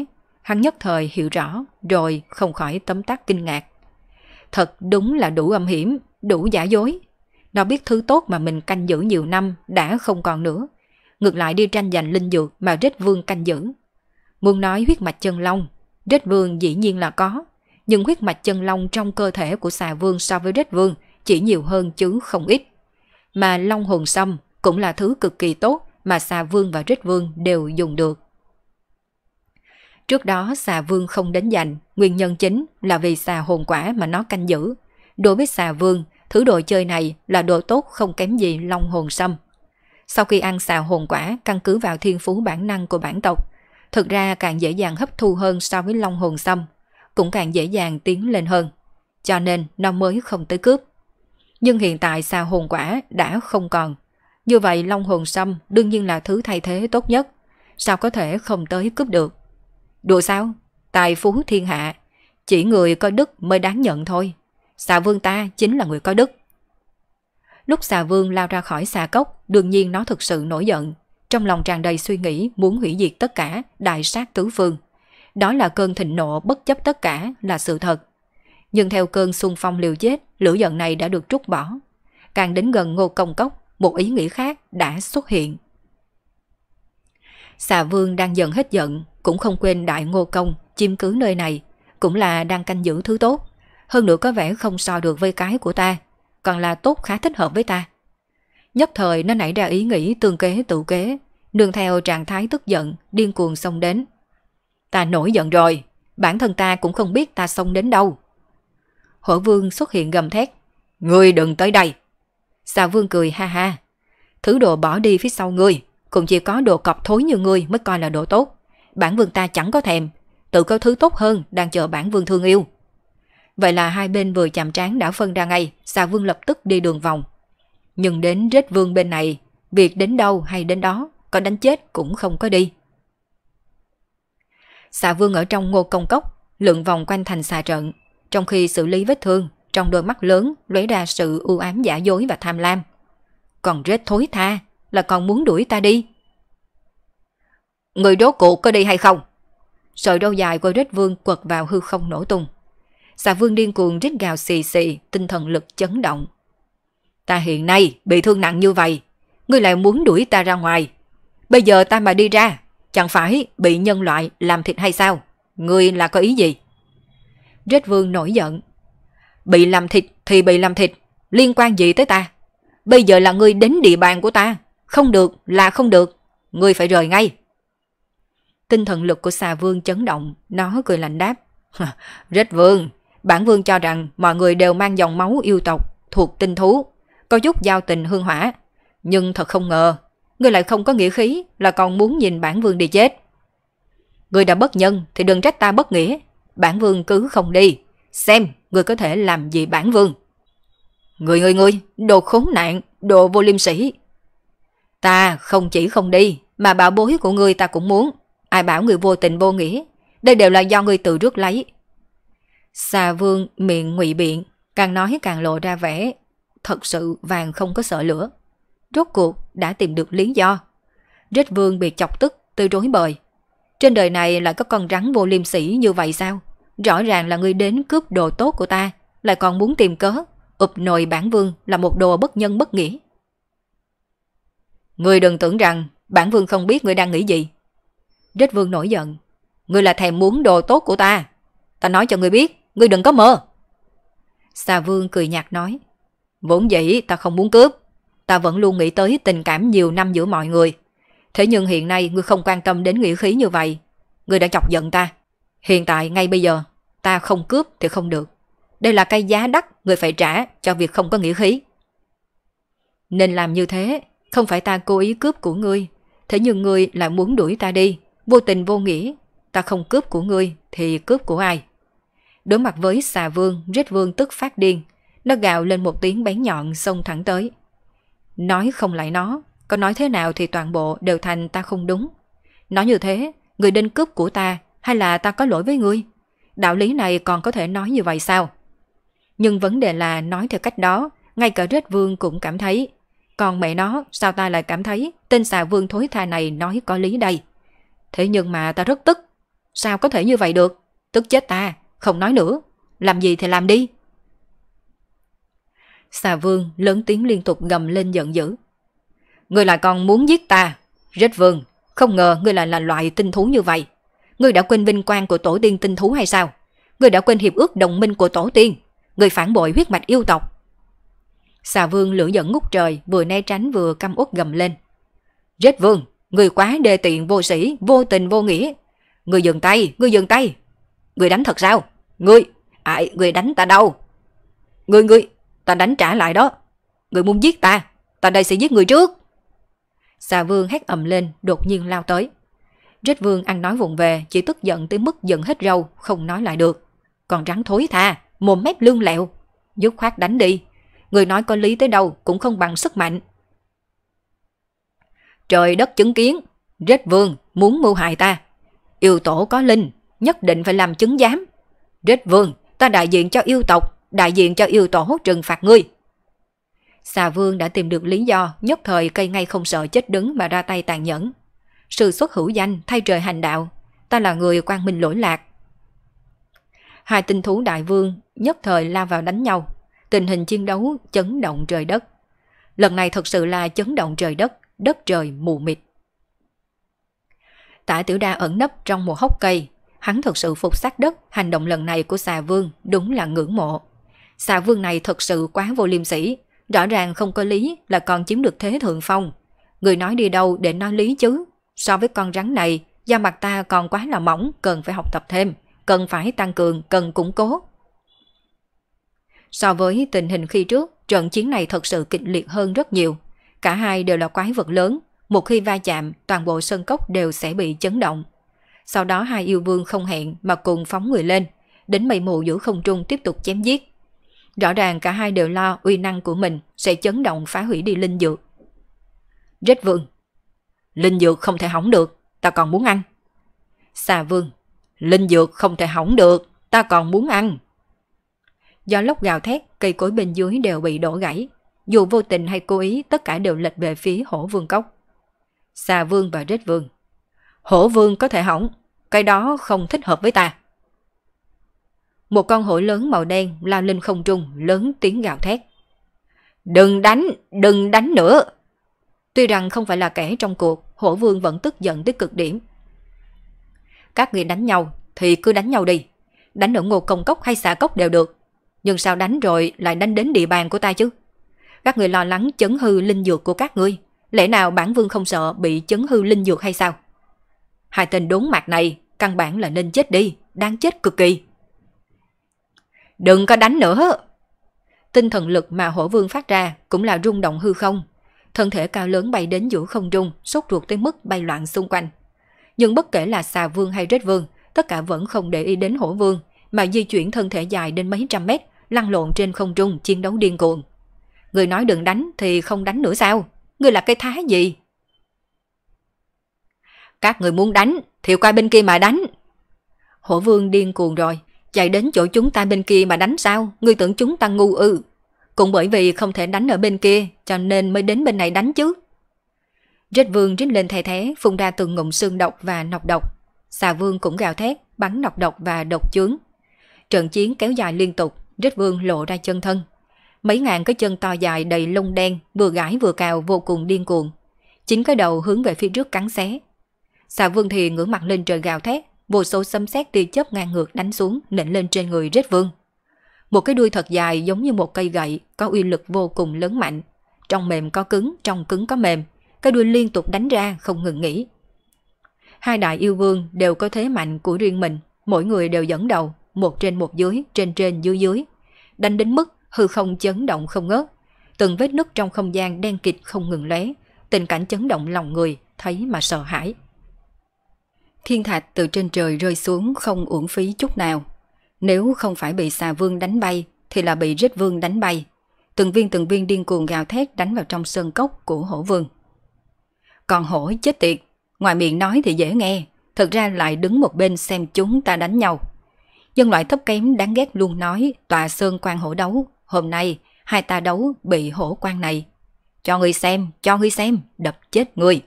hắn nhất thời hiểu rõ, rồi không khỏi tấm tắc kinh ngạc. Thật đúng là đủ âm hiểm, đủ giả dối. Nó biết thứ tốt mà mình canh giữ nhiều năm đã không còn nữa, ngược lại đi tranh giành linh dược mà rết vương canh giữ. Muốn nói huyết mạch chân long, rết vương dĩ nhiên là có, nhưng huyết mạch chân long trong cơ thể của xà vương so với rết vương chỉ nhiều hơn chứ không ít. Mà long hồn sâm cũng là thứ cực kỳ tốt mà xà vương và rết vương đều dùng được. Trước đó xà vương không đến giành, nguyên nhân chính là vì xà hồn quả mà nó canh giữ. Đối với xà vương, thứ đồ chơi này là đồ tốt không kém gì long hồn sâm. Sau khi ăn xào hồn quả, căn cứ vào thiên phú bản năng của bản tộc, thực ra càng dễ dàng hấp thu hơn so với long hồn xâm, cũng càng dễ dàng tiến lên hơn. Cho nên nó mới không tới cướp. Nhưng hiện tại xào hồn quả đã không còn. Như vậy long hồn xâm đương nhiên là thứ thay thế tốt nhất. Sao có thể không tới cướp được? Đùa sao? Tài phú thiên hạ. Chỉ người có đức mới đáng nhận thôi. Xà vương ta chính là người có đức. Lúc xà vương lao ra khỏi xà cốc, đương nhiên nó thực sự nổi giận. Trong lòng tràn đầy suy nghĩ muốn hủy diệt tất cả, đại sát tứ phương. Đó là cơn thịnh nộ bất chấp tất cả là sự thật. Nhưng theo cơn xung phong liều chết, lửa giận này đã được trút bỏ. Càng đến gần ngô công cốc, một ý nghĩ khác đã xuất hiện. Xà vương đang dần hết giận, cũng không quên đại ngô công, chiếm cứ nơi này, cũng là đang canh giữ thứ tốt. Hơn nữa có vẻ không so được với cái của ta, còn là tốt khá thích hợp với ta. Nhất thời nó nảy ra ý nghĩ tương kế tự kế, nương theo trạng thái tức giận, điên cuồng xông đến. Ta nổi giận rồi, bản thân ta cũng không biết ta xông đến đâu. Hổ vương xuất hiện gầm thét. Ngươi đừng tới đây. Xà vương cười ha ha. Thứ đồ bỏ đi phía sau ngươi, cũng chỉ có đồ cọp thối như ngươi mới coi là đồ tốt. Bản vương ta chẳng có thèm, tự có thứ tốt hơn đang chờ bản vương thương yêu. Vậy là hai bên vừa chạm trán đã phân ra ngay, xà vương lập tức đi đường vòng. Nhưng đến rết vương bên này, việc đến đâu hay đến đó, có đánh chết cũng không có đi. Xà vương ở trong ngô công cốc, lượn vòng quanh thành xà trận, trong khi xử lý vết thương, trong đôi mắt lớn lóe ra sự ưu ám giả dối và tham lam. Còn rết thối tha là còn muốn đuổi ta đi. Người đố cụ có đi hay không? Sợi đau dài của rết vương quật vào hư không nổ tung. Xà vương điên cuồng rít gào xì xì, tinh thần lực chấn động. Ta hiện nay bị thương nặng như vậy, ngươi lại muốn đuổi ta ra ngoài. Bây giờ ta mà đi ra, chẳng phải bị nhân loại làm thịt hay sao? Ngươi là có ý gì? Rết vương nổi giận. Bị làm thịt thì bị làm thịt, liên quan gì tới ta? Bây giờ là ngươi đến địa bàn của ta, không được là không được, ngươi phải rời ngay. Tinh thần lực của xà vương chấn động, nó cười lạnh đáp. Rết vương, bản vương cho rằng mọi người đều mang dòng máu yêu tộc, thuộc tinh thú, có chút giao tình hương hỏa. Nhưng thật không ngờ, ngươi lại không có nghĩa khí là còn muốn nhìn bản vương đi chết. Ngươi đã bất nhân thì đừng trách ta bất nghĩa, bản vương cứ không đi, xem ngươi có thể làm gì bản vương. Người người người, đồ khốn nạn, đồ vô liêm sĩ. Ta không chỉ không đi, mà bảo bối của ngươi ta cũng muốn. Ai bảo người vô tình vô nghĩa, đây đều là do ngươi tự rước lấy, Xà vương miệng ngụy biện, càng nói càng lộ ra vẻ, thật sự vàng không có sợ lửa. Rốt cuộc đã tìm được lý do. Rết vương bị chọc tức, từ rối bời. Trên đời này lại có con rắn vô liêm sỉ như vậy sao? Rõ ràng là ngươi đến cướp đồ tốt của ta, lại còn muốn tìm cớ. Ụp nồi bản vương là một đồ bất nhân bất nghĩa. Ngươi đừng tưởng rằng bản vương không biết ngươi đang nghĩ gì. Rết vương nổi giận. Ngươi là thèm muốn đồ tốt của ta. Ta nói cho ngươi biết, ngươi đừng có mơ. Xà vương cười nhạt nói, vốn dĩ ta không muốn cướp, ta vẫn luôn nghĩ tới tình cảm nhiều năm giữa mọi người. Thế nhưng hiện nay ngươi không quan tâm đến nghĩa khí như vậy, ngươi đã chọc giận ta. Hiện tại ngay bây giờ, ta không cướp thì không được. Đây là cái giá đắt người phải trả cho việc không có nghĩa khí. Nên làm như thế, không phải ta cố ý cướp của ngươi, thế nhưng ngươi lại muốn đuổi ta đi, vô tình vô nghĩa, ta không cướp của ngươi thì cướp của ai? Đối mặt với xà vương, rết vương tức phát điên. Nó gào lên một tiếng bén nhọn xông thẳng tới. Nói không lại nó, có nói thế nào thì toàn bộ đều thành ta không đúng. Nói như thế, người đinh cướp của ta hay là ta có lỗi với ngươi? Đạo lý này còn có thể nói như vậy sao? Nhưng vấn đề là nói theo cách đó, ngay cả rết vương cũng cảm thấy. Còn mẹ nó, sao ta lại cảm thấy tên xà vương thối tha này nói có lý đây? Thế nhưng mà ta rất tức. Sao có thể như vậy được? Tức chết ta, không nói nữa, làm gì thì làm đi. Xà vương lớn tiếng liên tục gầm lên giận dữ. Ngươi lại còn muốn giết ta, rết vương, không ngờ ngươi lại là, là loại tinh thú như vậy. Ngươi đã quên vinh quang của tổ tiên tinh thú hay sao? Ngươi đã quên hiệp ước đồng minh của tổ tiên. Ngươi phản bội huyết mạch yêu tộc. Xà vương lửa giận ngút trời vừa né tránh vừa căm út gầm lên. Rết vương, người quá đê tiện vô sĩ, vô tình vô nghĩa. Người dừng tay, người dừng tay. Người đánh thật sao? Người, ai, người đánh ta đâu? Người, người, ta đánh trả lại đó. Người muốn giết ta, ta đây sẽ giết người trước. Xà vương hét ầm lên, đột nhiên lao tới. Rết vương ăn nói vụng về, chỉ tức giận tới mức giận hết râu, không nói lại được. Còn rắn thối tha, mồm mép lương lẹo. Dứt khoát đánh đi. Người nói có lý tới đâu cũng không bằng sức mạnh. Trời đất chứng kiến, Rết vương muốn mưu hại ta. Yêu tổ có linh, nhất định phải làm chứng giám. Rết vương, ta đại diện cho yêu tộc, đại diện cho yêu tổ trừng phạt ngươi. Xà vương đã tìm được lý do nhất thời cây ngay không sợ chết đứng mà ra tay tàn nhẫn. Sự xuất hữu danh thay trời hành đạo, ta là người quan minh lỗi lạc. Hai tinh thú đại vương nhất thời lao vào đánh nhau, tình hình chiến đấu chấn động trời đất. Lần này thật sự là chấn động trời đất, đất trời mù mịt. Tả tiểu đa ẩn nấp trong một hốc cây, Hắn thật sự phục sát đất, hành động lần này của xà vương đúng là ngưỡng mộ. Xà vương này thật sự quá vô liêm sỉ, rõ ràng không có lý là còn chiếm được thế thượng phong. Người nói đi đâu để nói lý chứ, so với con rắn này, da mặt ta còn quá là mỏng, cần phải học tập thêm, cần phải tăng cường, cần củng cố. So với tình hình khi trước, trận chiến này thật sự kịch liệt hơn rất nhiều. Cả hai đều là quái vật lớn, một khi va chạm, toàn bộ sân cốc đều sẽ bị chấn động. Sau đó hai yêu vương không hẹn mà cùng phóng người lên, đến mây mù giữa không trung tiếp tục chém giết. Rõ ràng cả hai đều lo uy năng của mình sẽ chấn động phá hủy đi linh dược. Rết vương Linh dược không thể hỏng được, ta còn muốn ăn. Xà vương Linh dược không thể hỏng được, ta còn muốn ăn. Do lốc gào thét, cây cối bên dưới đều bị đổ gãy. Dù vô tình hay cố ý, tất cả đều lệch về phía hổ vương cốc. Xà vương và rết vương Hổ vương có thể hỏng, cái đó không thích hợp với ta. Một con hổ lớn màu đen lao lên không trung, lớn tiếng gào thét. Đừng đánh, đừng đánh nữa. Tuy rằng không phải là kẻ trong cuộc, hổ vương vẫn tức giận tới cực điểm. Các người đánh nhau thì cứ đánh nhau đi. Đánh ở ngô công cốc hay xà cốc đều được. Nhưng sao đánh rồi lại đánh đến địa bàn của ta chứ? Các người lo lắng chấn hư linh dược của các ngươi. Lẽ nào bản vương không sợ bị chấn hư linh dược hay sao? Hai tên đốn mặt này căn bản là nên chết đi, đáng chết cực kỳ. Đừng có đánh nữa. Tinh thần lực mà hổ vương phát ra cũng là rung động hư không. Thân thể cao lớn bay đến giữa không trung, sốt ruột tới mức bay loạn xung quanh. Nhưng bất kể là xà vương hay rết vương, tất cả vẫn không để ý đến hổ vương, mà di chuyển thân thể dài đến mấy trăm mét, lăn lộn trên không trung chiến đấu điên cuồng. Người nói đừng đánh thì không đánh nữa sao? Người là cây thái gì? Các người muốn đánh thì qua bên kia mà đánh. Hổ vương điên cuồng rồi, chạy đến chỗ chúng ta bên kia mà đánh sao? Ngươi tưởng chúng ta ngu ư? Cũng bởi vì không thể đánh ở bên kia cho nên mới đến bên này đánh chứ. Rết vương rít lên thay thế, phun ra từng ngụm xương độc và nọc độc. Xà vương cũng gào thét, bắn nọc độc và độc chướng. Trận chiến kéo dài liên tục, Rết vương lộ ra chân thân. Mấy ngàn cái chân to dài đầy lông đen, vừa gãi vừa cào vô cùng điên cuồng. Chính cái đầu hướng về phía trước cắn xé, Xà vương thì ngưỡng mặt lên trời gào thét, vô số xâm xét, tia chớp ngang ngược đánh xuống, nịnh lên trên người rết vương. Một cái đuôi thật dài giống như một cây gậy, có uy lực vô cùng lớn mạnh. Trong mềm có cứng, trong cứng có mềm, cái đuôi liên tục đánh ra không ngừng nghỉ. Hai đại yêu vương đều có thế mạnh của riêng mình, mỗi người đều dẫn đầu, một trên một dưới, trên trên dưới dưới. Đánh đến mức hư không chấn động không ngớt, từng vết nứt trong không gian đen kịt không ngừng lóe, tình cảnh chấn động lòng người, thấy mà sợ hãi. Thiên thạch từ trên trời rơi xuống không uổng phí chút nào. Nếu không phải bị xà vương đánh bay thì là bị rít vương đánh bay. Từng viên từng viên điên cuồng gào thét đánh vào trong sơn cốc của hổ vương. Còn hổ chết tiệt, ngoài miệng nói thì dễ nghe, thật ra lại đứng một bên xem chúng ta đánh nhau. Dân loại thấp kém đáng ghét luôn nói tòa sơn quan hổ đấu, hôm nay hai ta đấu bị hổ quan này. Cho người xem, cho người xem, đập chết người.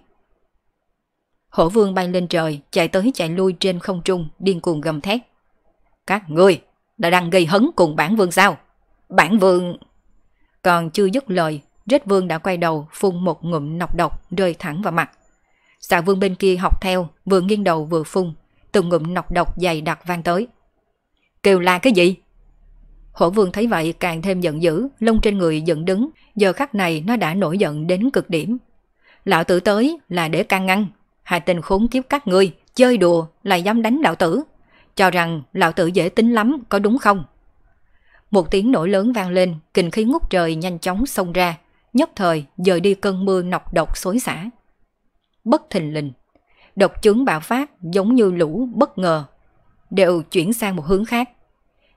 Hổ vương bay lên trời, chạy tới chạy lui trên không trung, điên cuồng gầm thét. Các ngươi đã đang gây hấn cùng bản vương sao? Bản vương... Còn chưa dứt lời, rết vương đã quay đầu phun một ngụm nọc độc rơi thẳng vào mặt. Xạ vương bên kia học theo, vừa nghiêng đầu vừa phun, từng ngụm nọc độc dày đặc vang tới. Kêu là cái gì? Hổ vương thấy vậy càng thêm giận dữ, lông trên người giận đứng, giờ khắc này nó đã nổi giận đến cực điểm. Lão tử tới là để can ngăn, Hai tên khốn kiếp các ngươi, chơi đùa, lại dám đánh lão tử. Cho rằng lão tử dễ tính lắm, có đúng không? Một tiếng nổi lớn vang lên, kinh khí ngút trời nhanh chóng xông ra, nhất thời dời đi cơn mưa nọc độc xối xả. Bất thình lình, độc chứng bạo phát giống như lũ bất ngờ, đều chuyển sang một hướng khác.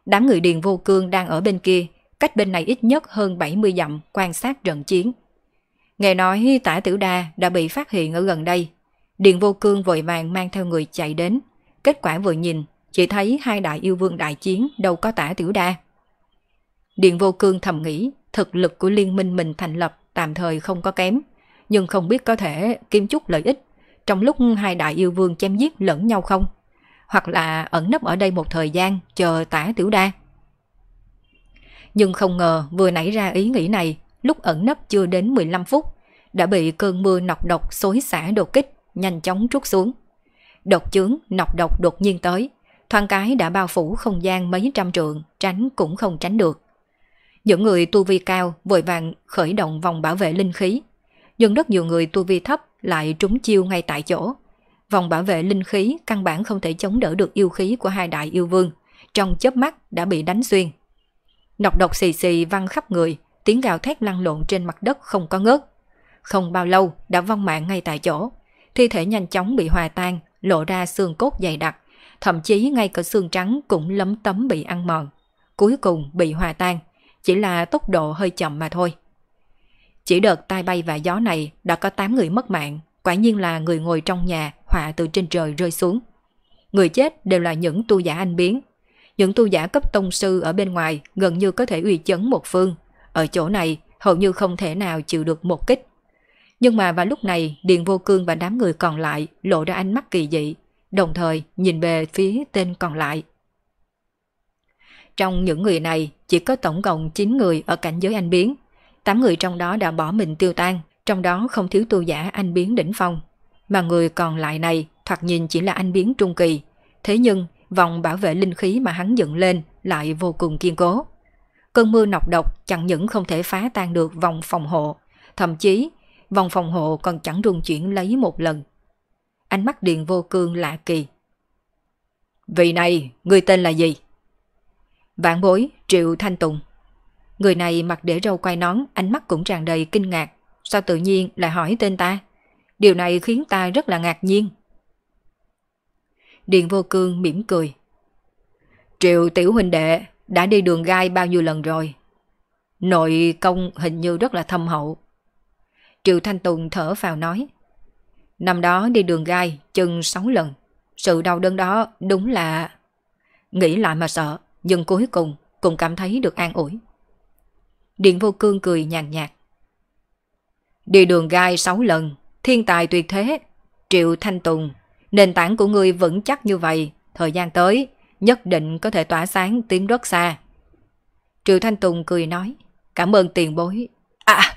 Đám người điền vô cương đang ở bên kia, cách bên này ít nhất hơn 70 dặm quan sát trận chiến. Nghe nói tả tiểu đa đã bị phát hiện ở gần đây, Điện vô cương vội vàng mang theo người chạy đến. Kết quả vừa nhìn, chỉ thấy hai đại yêu vương đại chiến đâu có tả tiểu đa. Điện vô cương thầm nghĩ, thực lực của liên minh mình thành lập tạm thời không có kém, nhưng không biết có thể kiếm chút lợi ích trong lúc hai đại yêu vương chém giết lẫn nhau không? Hoặc là ẩn nấp ở đây một thời gian chờ tả tiểu đa. Nhưng không ngờ vừa nảy ra ý nghĩ này, lúc ẩn nấp chưa đến 15 phút, đã bị cơn mưa nọc độc xối xả đột kích nhanh chóng trút xuống. Độc chướng, nọc độc đột nhiên tới, thoáng cái đã bao phủ không gian mấy trăm trượng, tránh cũng không tránh được. Những người tu vi cao vội vàng khởi động vòng bảo vệ linh khí, nhưng rất nhiều người tu vi thấp lại trúng chiêu ngay tại chỗ. Vòng bảo vệ linh khí căn bản không thể chống đỡ được yêu khí của hai đại yêu vương, trong chớp mắt đã bị đánh xuyên. Nọc độc xì xì văng khắp người, tiếng gào thét lăn lộn trên mặt đất không có ngớt. Không bao lâu đã vong mạng ngay tại chỗ thi thể nhanh chóng bị hòa tan, lộ ra xương cốt dày đặc, thậm chí ngay cả xương trắng cũng lấm tấm bị ăn mòn, cuối cùng bị hòa tan, chỉ là tốc độ hơi chậm mà thôi. Chỉ đợt tai bay và gió này đã có 8 người mất mạng, quả nhiên là người ngồi trong nhà họa từ trên trời rơi xuống. Người chết đều là những tu giả anh biến. Những tu giả cấp tông sư ở bên ngoài gần như có thể uy chấn một phương. Ở chỗ này hầu như không thể nào chịu được một kích. Nhưng mà vào lúc này, Điện Vô Cương và đám người còn lại lộ ra ánh mắt kỳ dị, đồng thời nhìn về phía tên còn lại. Trong những người này, chỉ có tổng cộng 9 người ở cảnh giới anh biến. 8 người trong đó đã bỏ mình tiêu tan, trong đó không thiếu tu giả anh biến đỉnh phong. Mà người còn lại này thoạt nhìn chỉ là anh biến trung kỳ. Thế nhưng, vòng bảo vệ linh khí mà hắn dựng lên lại vô cùng kiên cố. Cơn mưa nọc độc chẳng những không thể phá tan được vòng phòng hộ, thậm chí vòng phòng hộ còn chẳng rung chuyển lấy một lần. Ánh mắt Điền vô cương lạ kỳ. Vị này, người tên là gì? Vạn bối, Triệu Thanh Tùng. Người này mặc để râu quai nón, ánh mắt cũng tràn đầy kinh ngạc. Sao tự nhiên lại hỏi tên ta? Điều này khiến ta rất là ngạc nhiên. Điền vô cương mỉm cười. Triệu tiểu huynh đệ đã đi đường gai bao nhiêu lần rồi. Nội công hình như rất là thâm hậu. Triệu Thanh Tùng thở vào nói. Năm đó đi đường gai chừng 6 lần. Sự đau đớn đó đúng là... Nghĩ lại mà sợ, nhưng cuối cùng cũng cảm thấy được an ủi. Điện vô cương cười nhàn nhạt. Đi đường gai 6 lần, thiên tài tuyệt thế. Triệu Thanh Tùng, nền tảng của ngươi vững chắc như vậy, thời gian tới nhất định có thể tỏa sáng tiếng rất xa. Triệu Thanh Tùng cười nói, cảm ơn tiền bối. À,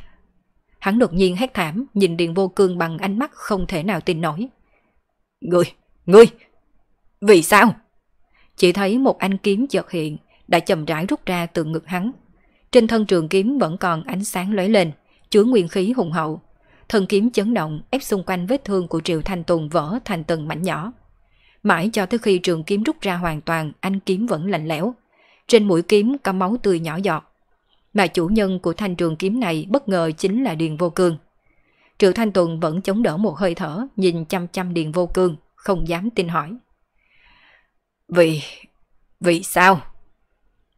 Hắn đột nhiên hét thảm, nhìn Điền Vô Cương bằng ánh mắt không thể nào tin nổi. Ngươi, ngươi, vì sao? Chỉ thấy một anh kiếm chợt hiện, đã chậm rãi rút ra từ ngực hắn. Trên thân trường kiếm vẫn còn ánh sáng lóe lên, chứa nguyên khí hùng hậu. Thân kiếm chấn động ép xung quanh vết thương của Triệu Thanh Tùng vỡ thành từng mảnh nhỏ. Mãi cho tới khi trường kiếm rút ra hoàn toàn, anh kiếm vẫn lạnh lẽo. Trên mũi kiếm có máu tươi nhỏ giọt mà chủ nhân của thanh trường kiếm này bất ngờ chính là Điền Vô Cương. Triệu Thanh Tùng vẫn chống đỡ một hơi thở, nhìn chăm chăm Điền Vô Cương, không dám tin hỏi. Vì... vì sao?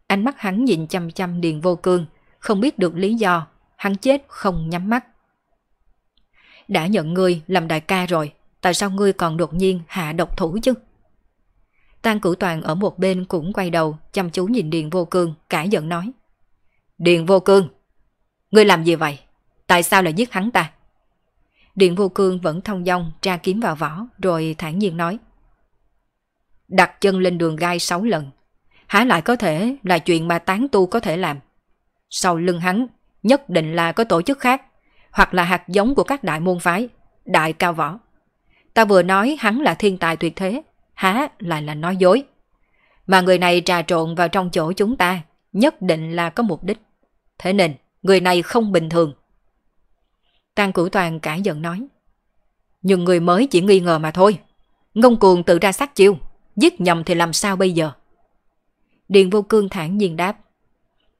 Ánh mắt hắn nhìn chăm chăm Điền Vô Cương, không biết được lý do, hắn chết không nhắm mắt. Đã nhận ngươi làm đại ca rồi, tại sao ngươi còn đột nhiên hạ độc thủ chứ? Tan cửu toàn ở một bên cũng quay đầu, chăm chú nhìn Điền Vô Cương, cả giận nói. Điện vô cương. Ngươi làm gì vậy? Tại sao lại giết hắn ta? Điện vô cương vẫn thông dong tra kiếm vào vỏ rồi thản nhiên nói. Đặt chân lên đường gai sáu lần. Há lại có thể là chuyện mà tán tu có thể làm. Sau lưng hắn nhất định là có tổ chức khác hoặc là hạt giống của các đại môn phái, đại cao võ. Ta vừa nói hắn là thiên tài tuyệt thế, há lại là nói dối. Mà người này trà trộn vào trong chỗ chúng ta, nhất định là có mục đích. Thế nên, người này không bình thường. Tăng Cửu Toàn cãi giận nói. Nhưng người mới chỉ nghi ngờ mà thôi. Ngông cuồng tự ra sát chiêu, giết nhầm thì làm sao bây giờ? Điền Vô Cương thản nhiên đáp.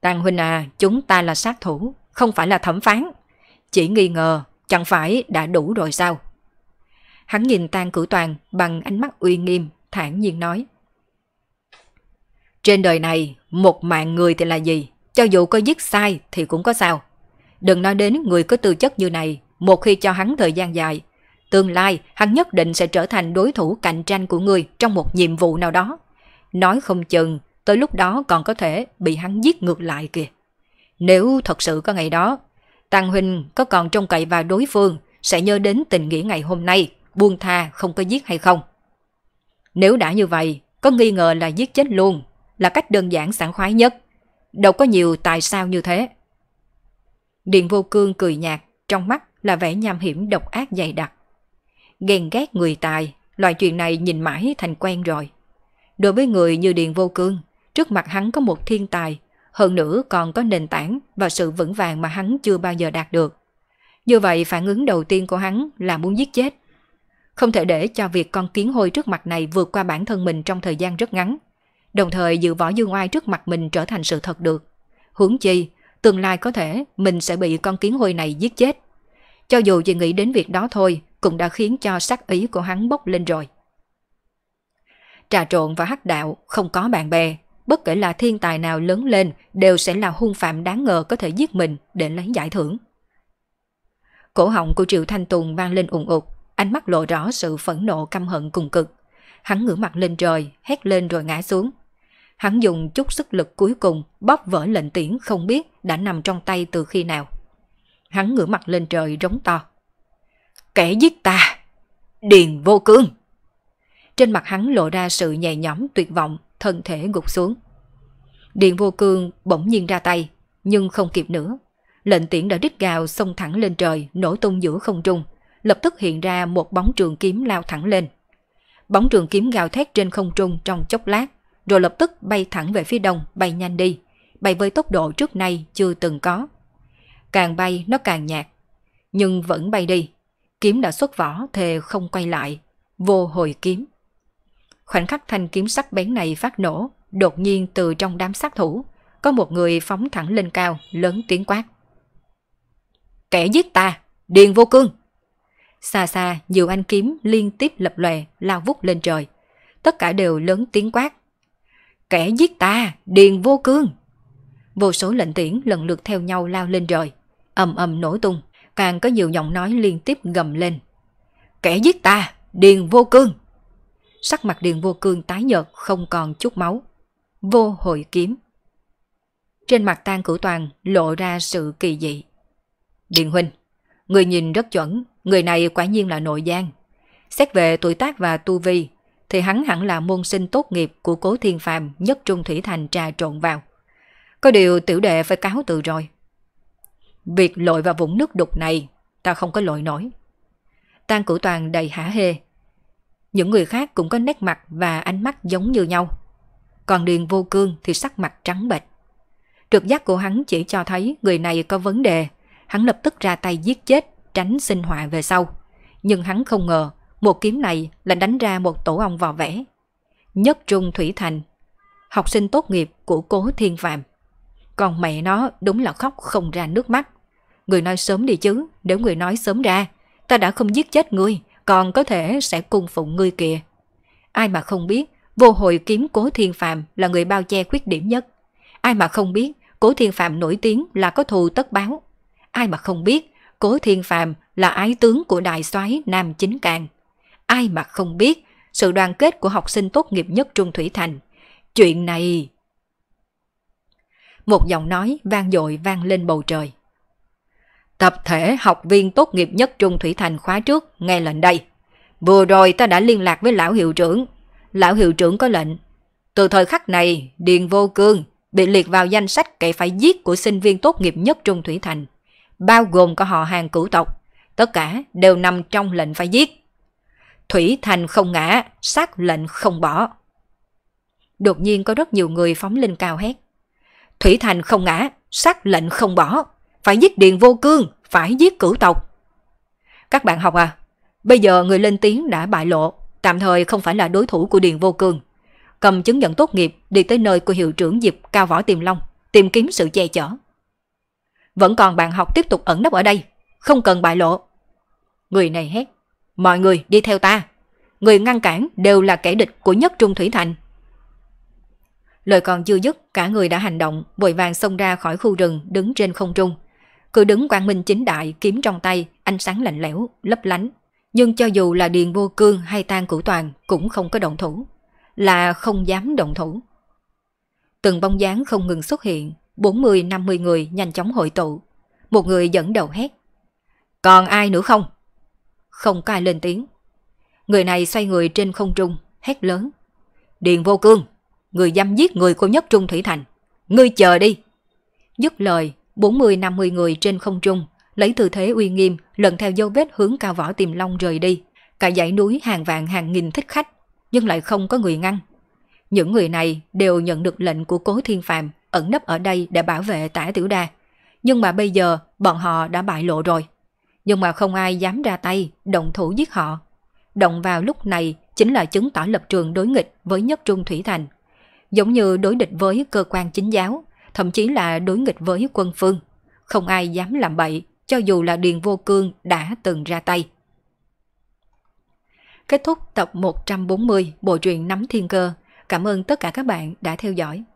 Tăng Huynh à, chúng ta là sát thủ, không phải là thẩm phán. Chỉ nghi ngờ, chẳng phải đã đủ rồi sao? Hắn nhìn Tăng Cửu Toàn bằng ánh mắt uy nghiêm, thản nhiên nói. Trên đời này, một mạng người thì là gì? Cho dù có giết sai thì cũng có sao. Đừng nói đến người có tư chất như này, một khi cho hắn thời gian dài, tương lai hắn nhất định sẽ trở thành đối thủ cạnh tranh của người trong một nhiệm vụ nào đó. Nói không chừng, tới lúc đó còn có thể bị hắn giết ngược lại kìa. Nếu thật sự có ngày đó, Tàng Huynh có còn trông cậy vào đối phương sẽ nhớ đến tình nghĩa ngày hôm nay, buông tha không có giết hay không? Nếu đã như vậy, có nghi ngờ là giết chết luôn, là cách đơn giản sảng khoái nhất đâu có nhiều tại sao như thế. Điện vô cương cười nhạt, trong mắt là vẻ nham hiểm độc ác dày đặc. Ghen ghét người tài, loại chuyện này nhìn mãi thành quen rồi. Đối với người như Điện vô cương, trước mặt hắn có một thiên tài, hơn nữa còn có nền tảng và sự vững vàng mà hắn chưa bao giờ đạt được. Như vậy phản ứng đầu tiên của hắn là muốn giết chết. Không thể để cho việc con kiến hôi trước mặt này vượt qua bản thân mình trong thời gian rất ngắn, đồng thời giữ võ dương oai trước mặt mình trở thành sự thật được. Hướng chi, tương lai có thể mình sẽ bị con kiến hôi này giết chết. Cho dù chỉ nghĩ đến việc đó thôi, cũng đã khiến cho sắc ý của hắn bốc lên rồi. Trà trộn và hắc đạo không có bạn bè, bất kể là thiên tài nào lớn lên đều sẽ là hung phạm đáng ngờ có thể giết mình để lấy giải thưởng. Cổ họng của Triệu Thanh Tùng vang lên ủng ụt, ánh mắt lộ rõ sự phẫn nộ căm hận cùng cực. Hắn ngửa mặt lên trời, hét lên rồi ngã xuống, Hắn dùng chút sức lực cuối cùng bóp vỡ lệnh tiễn không biết đã nằm trong tay từ khi nào. Hắn ngửa mặt lên trời rống to. Kẻ giết ta! Điền vô cương! Trên mặt hắn lộ ra sự nhẹ nhõm tuyệt vọng, thân thể gục xuống. Điền vô cương bỗng nhiên ra tay, nhưng không kịp nữa. Lệnh tiễn đã rít gào xông thẳng lên trời, nổ tung giữa không trung. Lập tức hiện ra một bóng trường kiếm lao thẳng lên. Bóng trường kiếm gào thét trên không trung trong chốc lát, rồi lập tức bay thẳng về phía đông, bay nhanh đi, bay với tốc độ trước nay chưa từng có. Càng bay nó càng nhạt, nhưng vẫn bay đi. Kiếm đã xuất vỏ thề không quay lại, vô hồi kiếm. Khoảnh khắc thanh kiếm sắc bén này phát nổ, đột nhiên từ trong đám sát thủ, có một người phóng thẳng lên cao, lớn tiếng quát. Kẻ giết ta, điền vô cương! Xa xa, nhiều anh kiếm liên tiếp lập lòe, lao vút lên trời. Tất cả đều lớn tiếng quát kẻ giết ta, điền vô cương. Vô số lệnh tiễn lần lượt theo nhau lao lên rồi ầm ầm nổ tung, càng có nhiều giọng nói liên tiếp gầm lên. Kẻ giết ta, điền vô cương. Sắc mặt điền vô cương tái nhợt không còn chút máu. Vô hồi kiếm. Trên mặt tan cửu toàn lộ ra sự kỳ dị. Điền huynh, người nhìn rất chuẩn, người này quả nhiên là nội gian. Xét về tuổi tác và tu vi, thì hắn hẳn là môn sinh tốt nghiệp của cố thiên phàm nhất trung thủy thành trà trộn vào. Có điều tiểu đệ phải cáo từ rồi. Việc lội vào vũng nước đục này, ta không có lội nổi. Tan cửu toàn đầy hả hê. Những người khác cũng có nét mặt và ánh mắt giống như nhau. Còn điền vô cương thì sắc mặt trắng bệch. Trực giác của hắn chỉ cho thấy người này có vấn đề. Hắn lập tức ra tay giết chết, tránh sinh họa về sau. Nhưng hắn không ngờ một kiếm này là đánh ra một tổ ong vào vẽ. Nhất Trung Thủy Thành, học sinh tốt nghiệp của cố Thiên Phạm. Còn mẹ nó đúng là khóc không ra nước mắt. Người nói sớm đi chứ, nếu người nói sớm ra, ta đã không giết chết ngươi, còn có thể sẽ cung phụng ngươi kìa. Ai mà không biết, vô hồi kiếm cố Thiên Phạm là người bao che khuyết điểm nhất. Ai mà không biết, cố Thiên Phạm nổi tiếng là có thù tất báo. Ai mà không biết, cố Thiên Phạm là ái tướng của đại soái Nam Chính Càng ai mà không biết sự đoàn kết của học sinh tốt nghiệp nhất Trung Thủy Thành. Chuyện này... Một giọng nói vang dội vang lên bầu trời. Tập thể học viên tốt nghiệp nhất Trung Thủy Thành khóa trước nghe lệnh đây. Vừa rồi ta đã liên lạc với lão hiệu trưởng. Lão hiệu trưởng có lệnh. Từ thời khắc này, Điền Vô Cương bị liệt vào danh sách kẻ phải giết của sinh viên tốt nghiệp nhất Trung Thủy Thành, bao gồm cả họ hàng cửu tộc. Tất cả đều nằm trong lệnh phải giết. Thủy Thành không ngã, sát lệnh không bỏ. Đột nhiên có rất nhiều người phóng lên cao hét. Thủy Thành không ngã, sát lệnh không bỏ. Phải giết Điền Vô Cương, phải giết cửu tộc. Các bạn học à, bây giờ người lên tiếng đã bại lộ, tạm thời không phải là đối thủ của Điền Vô Cương. Cầm chứng nhận tốt nghiệp đi tới nơi của hiệu trưởng Diệp Cao Võ Tiềm Long, tìm kiếm sự che chở. Vẫn còn bạn học tiếp tục ẩn nấp ở đây, không cần bại lộ. Người này hét. Mọi người đi theo ta. Người ngăn cản đều là kẻ địch của nhất Trung Thủy Thành. Lời còn chưa dứt, cả người đã hành động, vội vàng xông ra khỏi khu rừng, đứng trên không trung. Cứ đứng quang minh chính đại, kiếm trong tay, ánh sáng lạnh lẽo, lấp lánh. Nhưng cho dù là Điền Vô Cương hay Tan Cửu Toàn cũng không có động thủ. Là không dám động thủ. Từng bóng dáng không ngừng xuất hiện, 40-50 người nhanh chóng hội tụ. Một người dẫn đầu hét. Còn ai nữa không? không cai lên tiếng. Người này xoay người trên không trung, hét lớn. Điền vô cương, người dám giết người của nhất trung thủy thành. Ngươi chờ đi. Dứt lời, 40-50 người trên không trung, lấy tư thế uy nghiêm, lần theo dấu vết hướng cao võ tìm long rời đi. Cả dãy núi hàng vạn hàng nghìn thích khách, nhưng lại không có người ngăn. Những người này đều nhận được lệnh của cố thiên phàm ẩn nấp ở đây để bảo vệ tả tiểu đa. Nhưng mà bây giờ bọn họ đã bại lộ rồi nhưng mà không ai dám ra tay, động thủ giết họ. Động vào lúc này chính là chứng tỏ lập trường đối nghịch với nhất trung thủy thành. Giống như đối địch với cơ quan chính giáo, thậm chí là đối nghịch với quân phương. Không ai dám làm bậy, cho dù là Điền Vô Cương đã từng ra tay. Kết thúc tập 140 bộ truyện Nắm Thiên Cơ. Cảm ơn tất cả các bạn đã theo dõi.